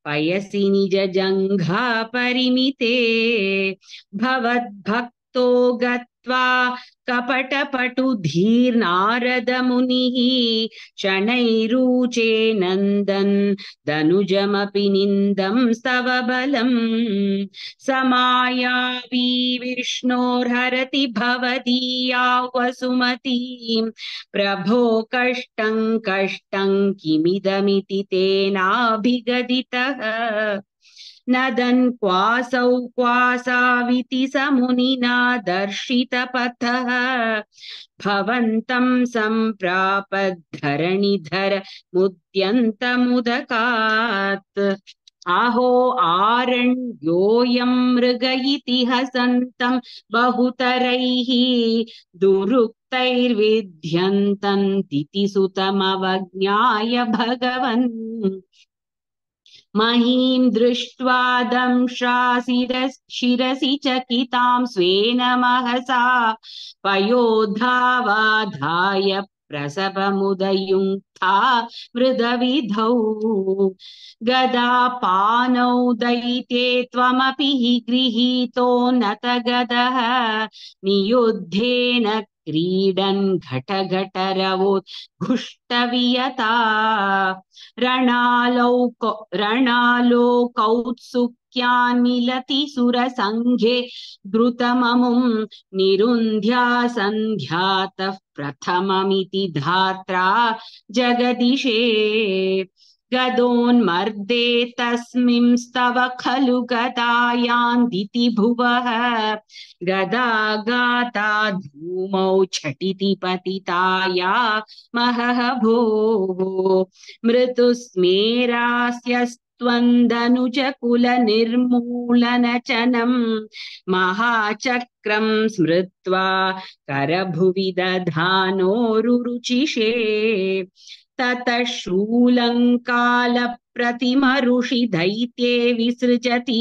पयसि निजजङ्घापरिमिते भवद्भक्तो गत् कपटपटु धीर्नारदमुनिः शनैरूचे नन्दन् धनुजमपि निन्दं स्तव बलम् समायावी विष्णोर्हरति भवदीया वसुमतीम् प्रभो कष्टं कष्टं किमिदमिति तेनाभिगदितः नदन् क्वासौ क्वासाविति समुनिना दर्शितपथः भवन्तं सम्प्रापद्धरणिधर मुद्यन्तमुदकात् आहो आरण्योऽयं मृग इति हसन्तं बहुतरैः दुरुक्तैर्विध्यन्तन्तिति सुतमवज्ञाय भगवन् महीं दृष्ट्वा दंशा शिरस् शिरसि चकितां स्वेन महसा पयोधावाधाय प्रसभमुदयुङ्क्था मृदविधौ गदापानौ दयिते त्वमपि गृहीतो नत गदः नियुद्धेन क्रीडन् घटघटरवोद्घुष्टवियता रणालौक रणालोकौत्सुक्यान्मिलति सुरसङ्घे द्रुतममुं निरुन्ध्या सन्ध्यातः प्रथममिति धात्रा जगदिशे गदोन्मर्दे तस्मिंस्तव खलु गदायान्दिति भुवः गदा गाता धूमौ झटिति पतिताया महः भोः मृतुस्मेरास्यस्त्वन्दनुजकुलनिर्मूलनचनम् महाचक्रम् स्मृत्वा करभुवि तत ततः शूलङ्कालप्रतिमरुषि दैत्ये विसृजति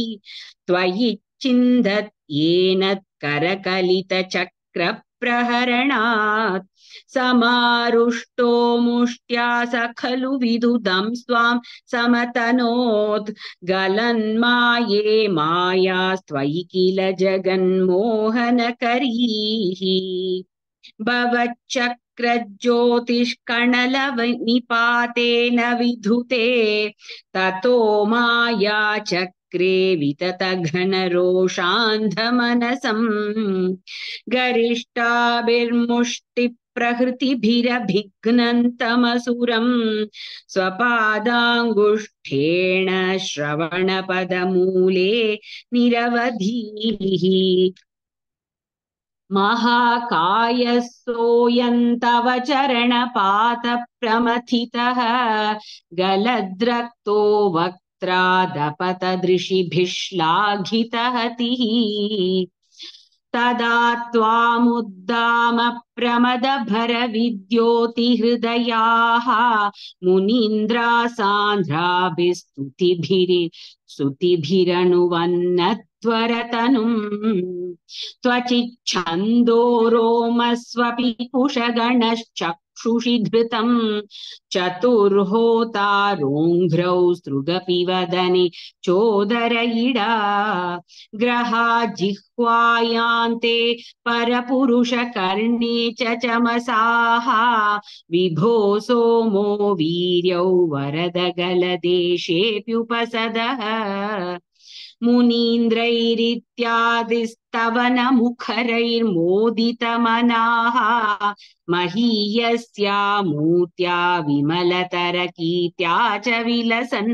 त्वयि चिन्दत् येन करकलितचक्रप्रहरणात् समारुष्टो मुष्ट्या स खलु विदुदं स्वां समतनोत् गलन्माये मायास्त्वयि किल जगन्मोहनकरीः भवच्चक्र वक्रज्योतिष्कणलनिपातेन विधुते ततो माया चक्रे विततघनरोषान्धमनसम् गरिष्ठाभिर्मुष्टि प्रहृतिभिरभिघ्नन्तमसुरम् स्वपादाङ्गुष्ठेण श्रवणपदमूले निरवधीः महाकायस्तोऽयं तव चरणपातप्रमथितः गलद्रक्तो वक्त्रादपतदृशिभिश्लाघितहतिः तदा त्वामुद्दामप्रमदभरविद्योतिहृदयाः मुनीन्द्रा सान्द्राभिस्तुतिभिरि स्तुतिभिरनुवन्नत् त्वरतनुम् त्वचिच्छन्दो रोमस्वपि कुशगणश्चक्षुषि धृतम् चतुर्होतारोङ्घ्रौ सृगपि वदने चोदरयिडा ग्रहा जिह्वायान्ते परपुरुषकर्णे च चमसाः विभो सोमो वीर्यौ वरदगलदेशेऽप्युपसदः मुनीन्द्रैरित्यादिस्तवनमुखरैर्मोदितमनाः महीयस्या मूर्त्या विमलतरकीत्या च विलसन्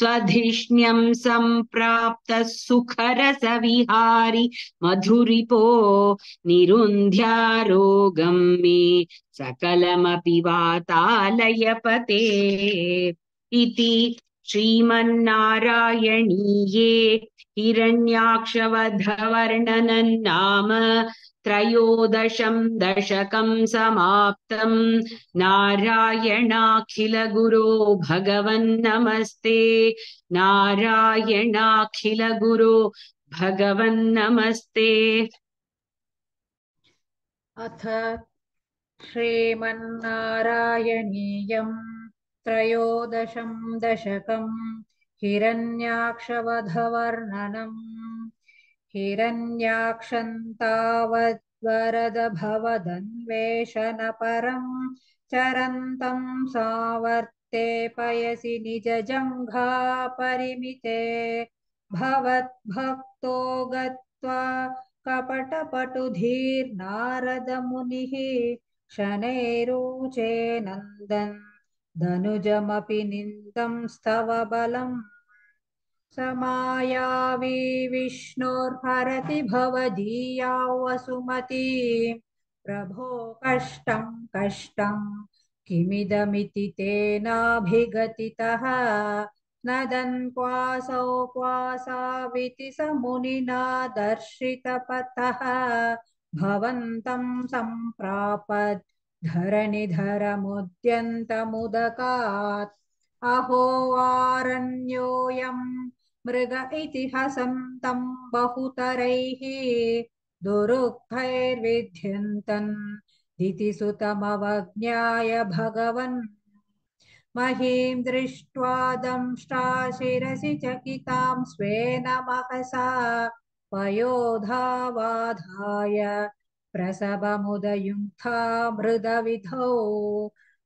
स्वधिष्ण्यम् सम्प्राप्तः सुखरसविहारि मधुरिपो निरुन्ध्यारोगम् मे सकलमपि वातालयपते इति श्रीमन्नारायणीये हिरण्याक्षवधवर्णनम् नाम त्रयोदशम् दशकम् समाप्तम् नारायणाखिल गुरो भगवन्नमस्ते नारायणाखिल गुरो भगवन्नमस्ते अथ श्रीमन्नारायणीयम् त्रयोदशं दशकम् हिरण्याक्षवधवर्णनम् हिरण्याक्षन्तावद्वरदभवदन्वेषणपरम् चरन्तं सावर्ते पयसि निजजङ्घापरिमिते भवद्भक्तो गत्वा कपटपटुधीर्नारदमुनिः शनैरूचे नन्दन् धनुजमपि निन्दं स्तव बलम् समायावी विष्णोर्हरति भवधीया वसुमती प्रभो कष्टं कष्टं किमिदमिति तेनाभिगतितः नदन् क्वासौ क्वासाविति स मुनिना दर्शितपथः भवन्तं सम्प्रापत् धरणिधरमुद्यन्तमुदकात् अहोवारण्योऽयं मृग इति हसन्तं बहुतरैः दुरुक्थैर्विध्यन्तन् दितिसुतमवज्ञाय भगवन् महीं दृष्ट्वा दंष्टा शिरसि चकितां स्वेन महसा पयोधावाधाय प्रसभमुदयुङ्क्था मृदविधौ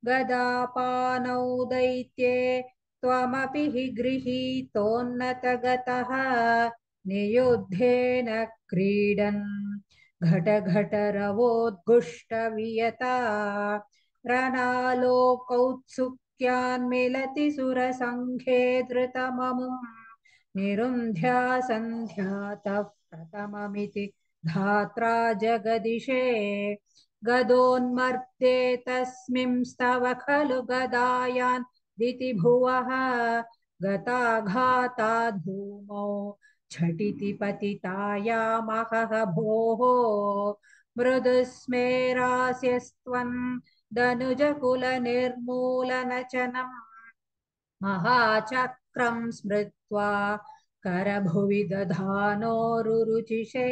गदापानौ दैत्ये त्वमपि हि गृहीतोन्नतगतः नियुद्धेन क्रीडन् घटघटरवोद्घुष्टवियता रनालोकौत्सुक्यान्मिलति सुरसङ्घे धृतममुं निरुन्ध्या सन्ध्यातः प्रथममिति धात्रा जगदिशे गदोन्मर्दे तस्मिंस्तव खलु गदायान् दिति भुवः गताघाता धूमो झटिति पतितायामहः भोः मृदुस्मेरास्यस्त्वम् दनुजकुलनिर्मूलनचनम् महाचक्रम् स्मृत्वा करभुवि दधानोरुचिषे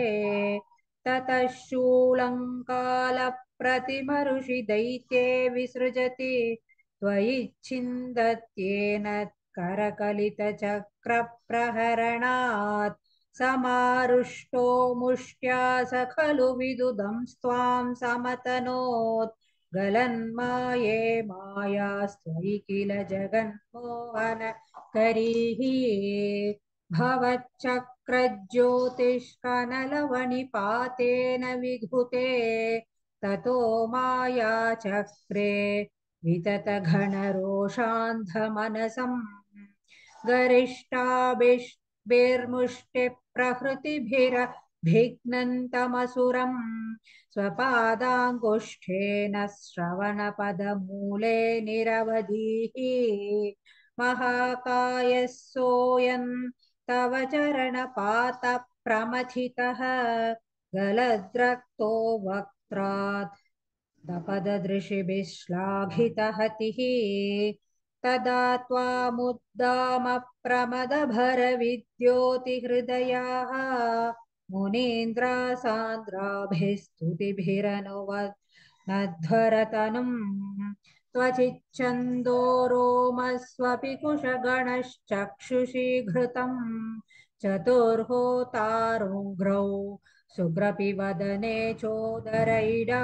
ततः शूलङ्कालप्रतिमरुषि दैत्ये विसृजति त्वयिच्छिन्दत्येन करकलितचक्रप्रहरणात् समारुष्टो मुष्ट्या स खलु विदुदं स्वां समतनोत् गलन्माये मायास्त्वयि किल जगन्मोहन करीः भवच्चक्रज्योतिष्कनलवनिपातेन विघुते ततो मायाचक्रे विततघनरोषान्धमनसम् गरिष्ठाभिर्मुष्टिप्रहृतिभिरभिघ्नन्तमसुरम् स्वपादाङ्गुष्ठेन श्रवणपदमूले निरवधिः महाकायः सोऽयन् तव चरणपातप्रमथितः गलद्रक्तो वक्त्रात् दपदृशिभिः श्लाघितहतिः तदा त्वामुद्दामप्रमदभरविद्योतिहृदयाः मुनीन्द्रासान्द्राभिः स्तुतिभिरनुवत् नध्वरतनुम् त्वचिच्छन्दो रोमस्वपि कुशगणश्चक्षुषी घृतम् चतुर्होतारुग्रौ सुग्रपि वदने चोदरैडा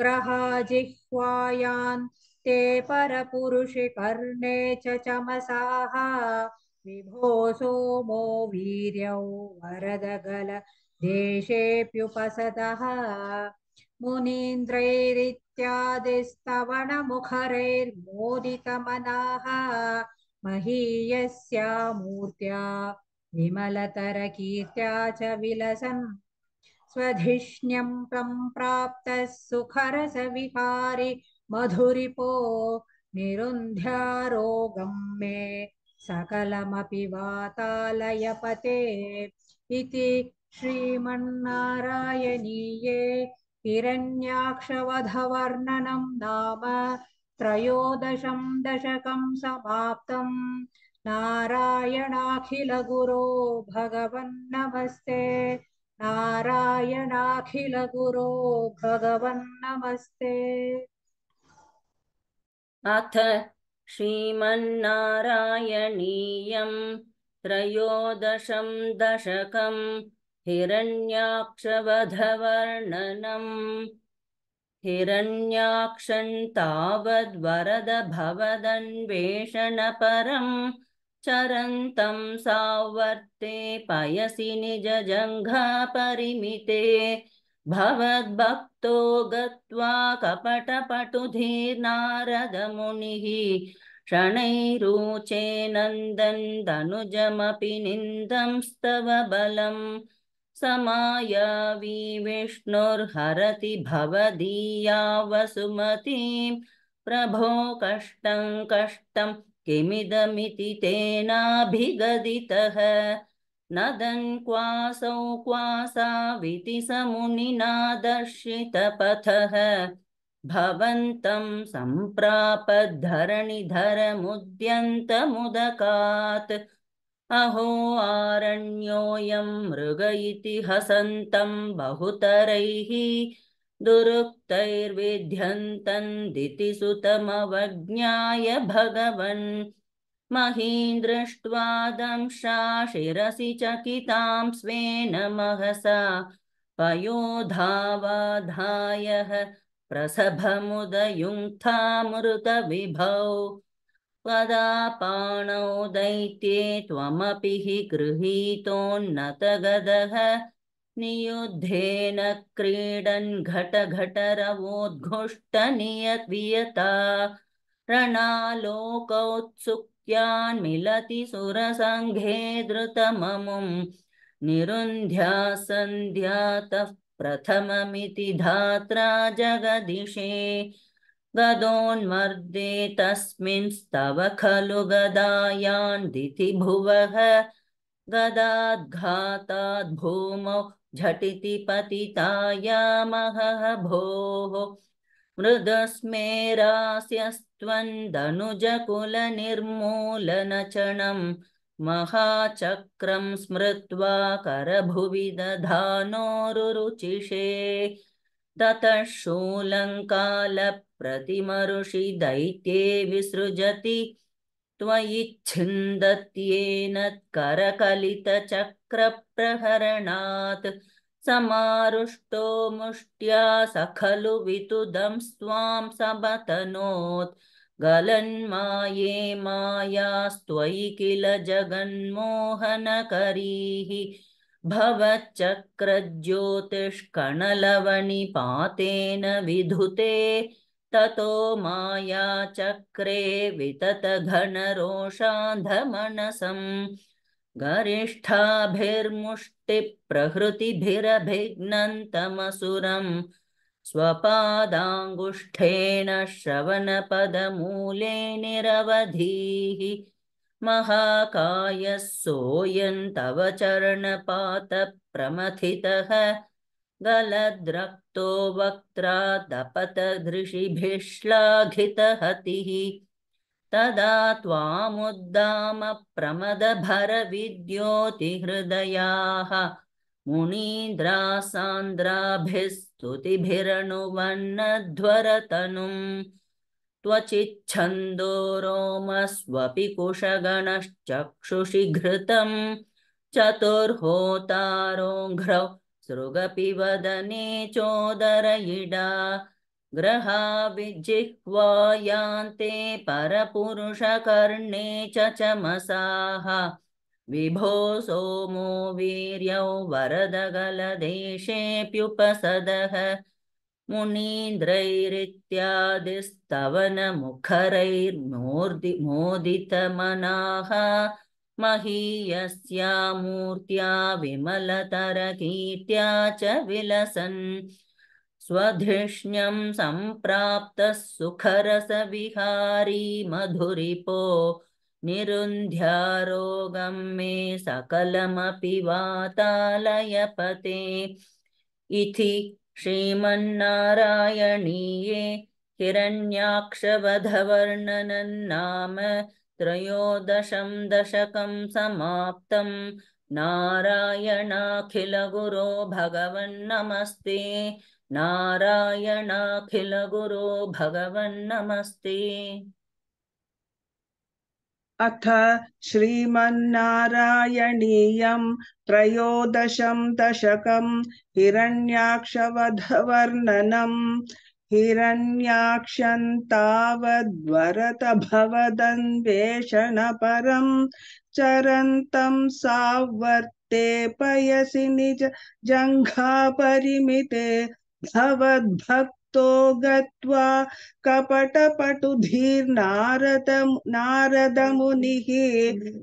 ग्रहाजिह्वायान् ते परपुरुषि कर्णे च चमसाः विभो सोमो वीर्यौ वरदगल देशेऽप्युपसतः मुनीन्द्रैरित्यादिस्तवणमुखरैर्मोदितमनाः महीयस्या मूर्त्या विमलतरकीर्त्या च विलसन् स्वधिष्ण्यं सुखरस सुखरसविहारि मधुरिपो निरुन्ध्यारोगं मे सकलमपि वातालयपते इति श्रीमन्नारायणीये हिरण्याक्षवधवर्णनं नाम त्रयोदशं दशकं समाप्तम् नारायणाखिलगुरो भगवन्नमस्ते नारायणाखिलगुरो भगवन्नमस्ते अथ श्रीमन्नारायणीयं त्रयोदशं दशकम् हिरण्याक्षवधवर्णनम् हिरण्याक्षं तावद्वरदभवदन्वेषणपरम् चरन्तं सावर्ते पयसि निजजङ्घापरिमिते भवद्भक्तो गत्वा कपटपटुधीर्नारदमुनिः क्षणैरुचे नन्दन् तनुजमपि स्तव बलम् समायावी विष्णुर्हरति भवदीया वसुमतीं प्रभो कष्टं कष्टं किमिदमिति तेनाभिगदितः नदन् क्वासौ क्वासाविति समुनिनादर्शितपथः भवन्तं सम्प्रापद्धरणिधरमुद्यन्तमुदकात् अहो आरण्योऽयं मृग इति हसन्तं बहुतरैः दितिसुतमवज्ञाय भगवन् महीन् दृष्ट्वा दंशा शिरसि चकितां स्वे महसा पयोधावाधायः वदा पाणौ दैत्ये त्वमपि हि गृहीतोन्नतगदः नियुद्धेन क्रीडन् घटघटरवोद्घुष्टनियद्वियता रणालोकौत्सुक्यान्मिलति सुरसङ्घे धृतममुम् निरुन्ध्या सन्ध्यातः प्रथममिति धात्रा जगदिशे गदोन्मर्दे तस्मिंस्तव खलु गदायान्दिति भुवः गदाद्घाताद् भूमौ झटिति पतितायामहः भोः मृदस्मेरास्यस्त्वन्दनुजकुलनिर्मूलनचणम् महाचक्रं स्मृत्वा करभुवि दधानोरुरुचिषे ततः शूलङ्कालप्रतिमरुषि दैत्ये विसृजति त्वयि छिन्दत्येन करकलितचक्रप्रहरणात् समारुष्टो मुष्ट्या स खलु वितुदं स्वां समतनोत् गलन्माये मायास्त्वयि किल जगन्मोहनकरीः भवच्चक्रज्योतिष्कणलवणिपातेन विधुते ततो मायाचक्रे वितथघनरोषान्धमनसम् गरिष्ठाभिर्मुष्टिप्रहृतिभिरभिघ्नन्तमसुरम् स्वपादाङ्गुष्ठेन श्रवणपदमूले निरवधीः महाकायः सोऽयं तव चरणपात प्रमथितः गलद्रक्तो वक्त्रा तपथ तदा त्वामुद्दामप्रमदभरविद्योतिहृदयाः विद्योतिहृदयाः मुनीन्द्रासान्द्राभिस्तुतिभिरनुवर्णध्वरतनु त्वचिच्छन्दो रोमस्वपि कुशगणश्चक्षुषि घृतं चतुर्होतारोघ्रौ सृगपि वदने चोदरयिडा ग्रहा विजिह्वायान्ते परपुरुषकर्णे च चमसाः विभो सोमो वीर्यौ वरदगलदेशेऽप्युपसदः मुनीन्द्रैरित्यादिस्तवनमुखरैर्नोर्दि मोदितमनाः महीयस्या मूर्त्या विमलतरकीर्त्या च विलसन् स्वधिष्ण्यं सम्प्राप्तः सुखरसविहारी मधुरिपो निरुन्ध्यारोगं मे सकलमपि वातालयपते इति श्रीमन्नारायणीये हिरण्याक्षवधवर्णनन्नाम त्रयोदशं दशकं समाप्तं नारायणाखिलगुरो भगवन्नमस्ते नारायणाखिलगुरो भगवन्नमस्ते अथ श्रीमन्नारायणीयम् त्रयोदशम् दशकम् हिरण्याक्षवधवर्णनम् हिरण्याक्षन्तावद्वरतभवदन्वेषणपरम् चरन्तम् सावर्ते पयसि निज जङ्घापरिमिते भवद्भक् तो गत्वा कपटपटुधीर्नारद नारदमुनिः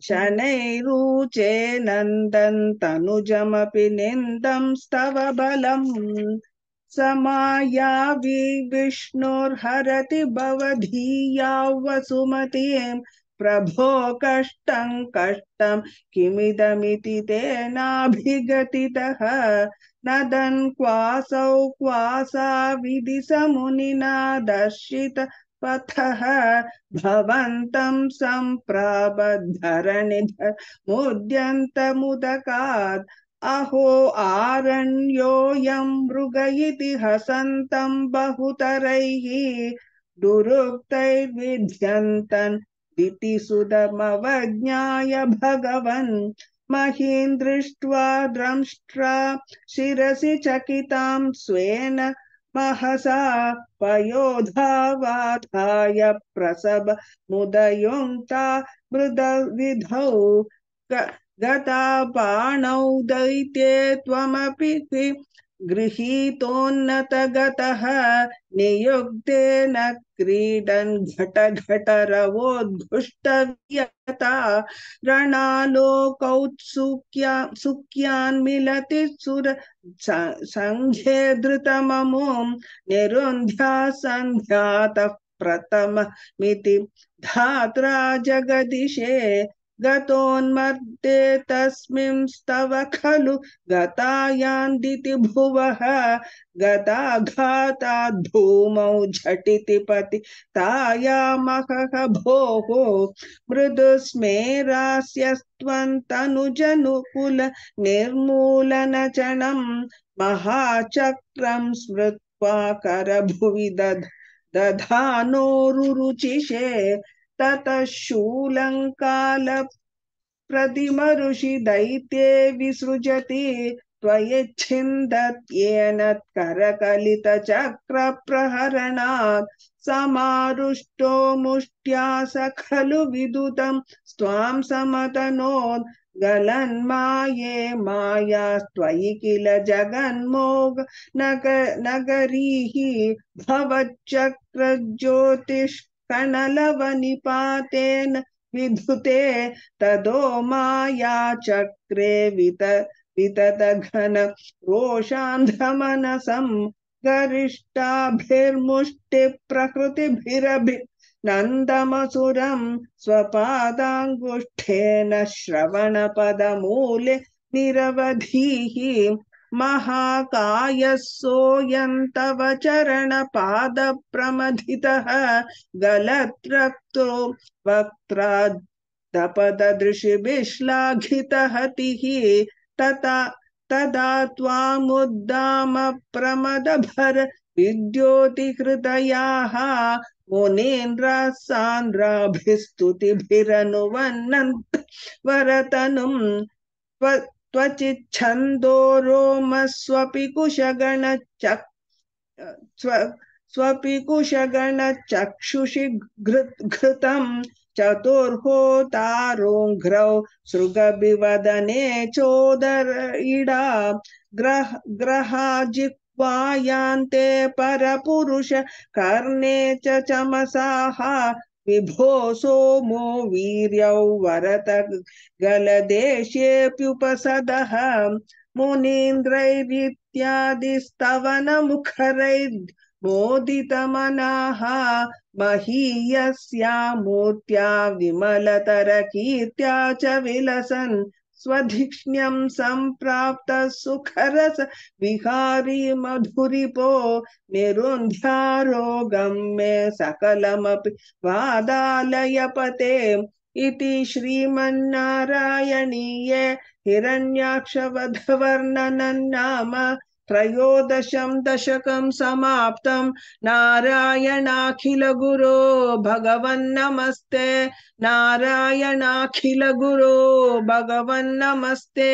शनैरुचे नन्दन् तनुजमपि निन्दं स्तव बलम् समायावि विष्णुर्हरति भवधीया प्रभो कष्टं कष्टं किमिदमिति तेनाभिगतितः नदन क्वासौ क्वासा विधि समुनिना दर्शित पथः भवन्तं सम्प्राबद्धरणिधमुद्यन्तमुदकात् अहो आरण्योऽयं मृग इति हसन्तं बहुतरैः दुरुक्तैर्विध्यन्तन् सुदमवज्ञाय भगवन् महीं दृष्ट्वा द्रष्ट्रा शिरसि चकितां स्वेन महसा पयोधावाधाय प्रसभ मुदयुङ्क्ता मृदविधौ गता बाणौ दैत्ये त्वमपि गृहीतोन्नतगतः नियुक्तेन क्रीडन् घटघटरवोद्घुष्टव्यता रणालोकौत्सुक्या सुक्यान् मिलति सुर संघे सङ्घे निरुंध्या निरुन्ध्या प्रथम मिति धात्रा जगदीशे गतोन्मध्ये तस्मिं स्तव खलु गतायान्दिति भुवः गताघाताद् झटिति पति तायामहः भोः मृदुस्मेरास्यस्त्वं तनुजनुकुल निर्मूलनचणं महाचक्रं स्मृत्वा करभुवि दधानोरुचिषे ततः शूलङ्कालप्रतिमऋषि दैत्ये विसृजति त्वयच्छिन्दत्येन करकलितचक्रप्रहरणात् समारुष्टो मुष्ट्या स खलु विदुतं स्वां समतनोद् गलन्माये मायास्त्वयि किल जगन्मोग नग नगरीः भवच्चक्रज्योतिष् कणलवनिपातेन विधुते तदो मायाचक्रे वित विततघन रोषान्धमनसम् गरिष्ठाभिर्मुष्टिप्रकृतिभिरभि नन्दमसुरम् स्वपादाङ्गुष्ठेन श्रवणपदमूले निरवधीः महाकाय महाकायः सोऽयन्तव चरणपादप्रमथितः गलत्रक्तो वक्त्रादपददृशिभिश्लाघितहतिः तथा तदा त्वामुद्दामप्रमदभर विद्योतिहृदयाः मुनीन्द्रासान्द्राभिस्तुतिभिरनुवन्नन्त वरतनु त्वचिच्छन्दो रोमस्वपि कुशगणचक् स्वपि कुशगणचक्षुषि घृतं चतुर्होतारोङ्घ्रौ सृगभिवदने चोदर इडा ग्रह ग्रहाजिह्वायान्ते परपुरुष कर्णे च चमसाः विभो सोमो वीर्यौ वरत गलदेशेऽप्युपसदः मना महीयस्या मूर्त्या विमलतरकीर्त्या च विलसन् स्वधिक्ष्ण्यं सम्प्राप्त सुखरस विहारी मधुरिपो निरुन्ध्यारोगं मे सकलमपि वादालयपते इति श्रीमन्नारायणीये हिरण्याक्षवधवर्णनन्नाम त्रयोदशं दशकं समाप्तं नारायणाखिलगुरो भगवन्नमस्ते नारायणाखिलगुरो भगवन्नमस्ते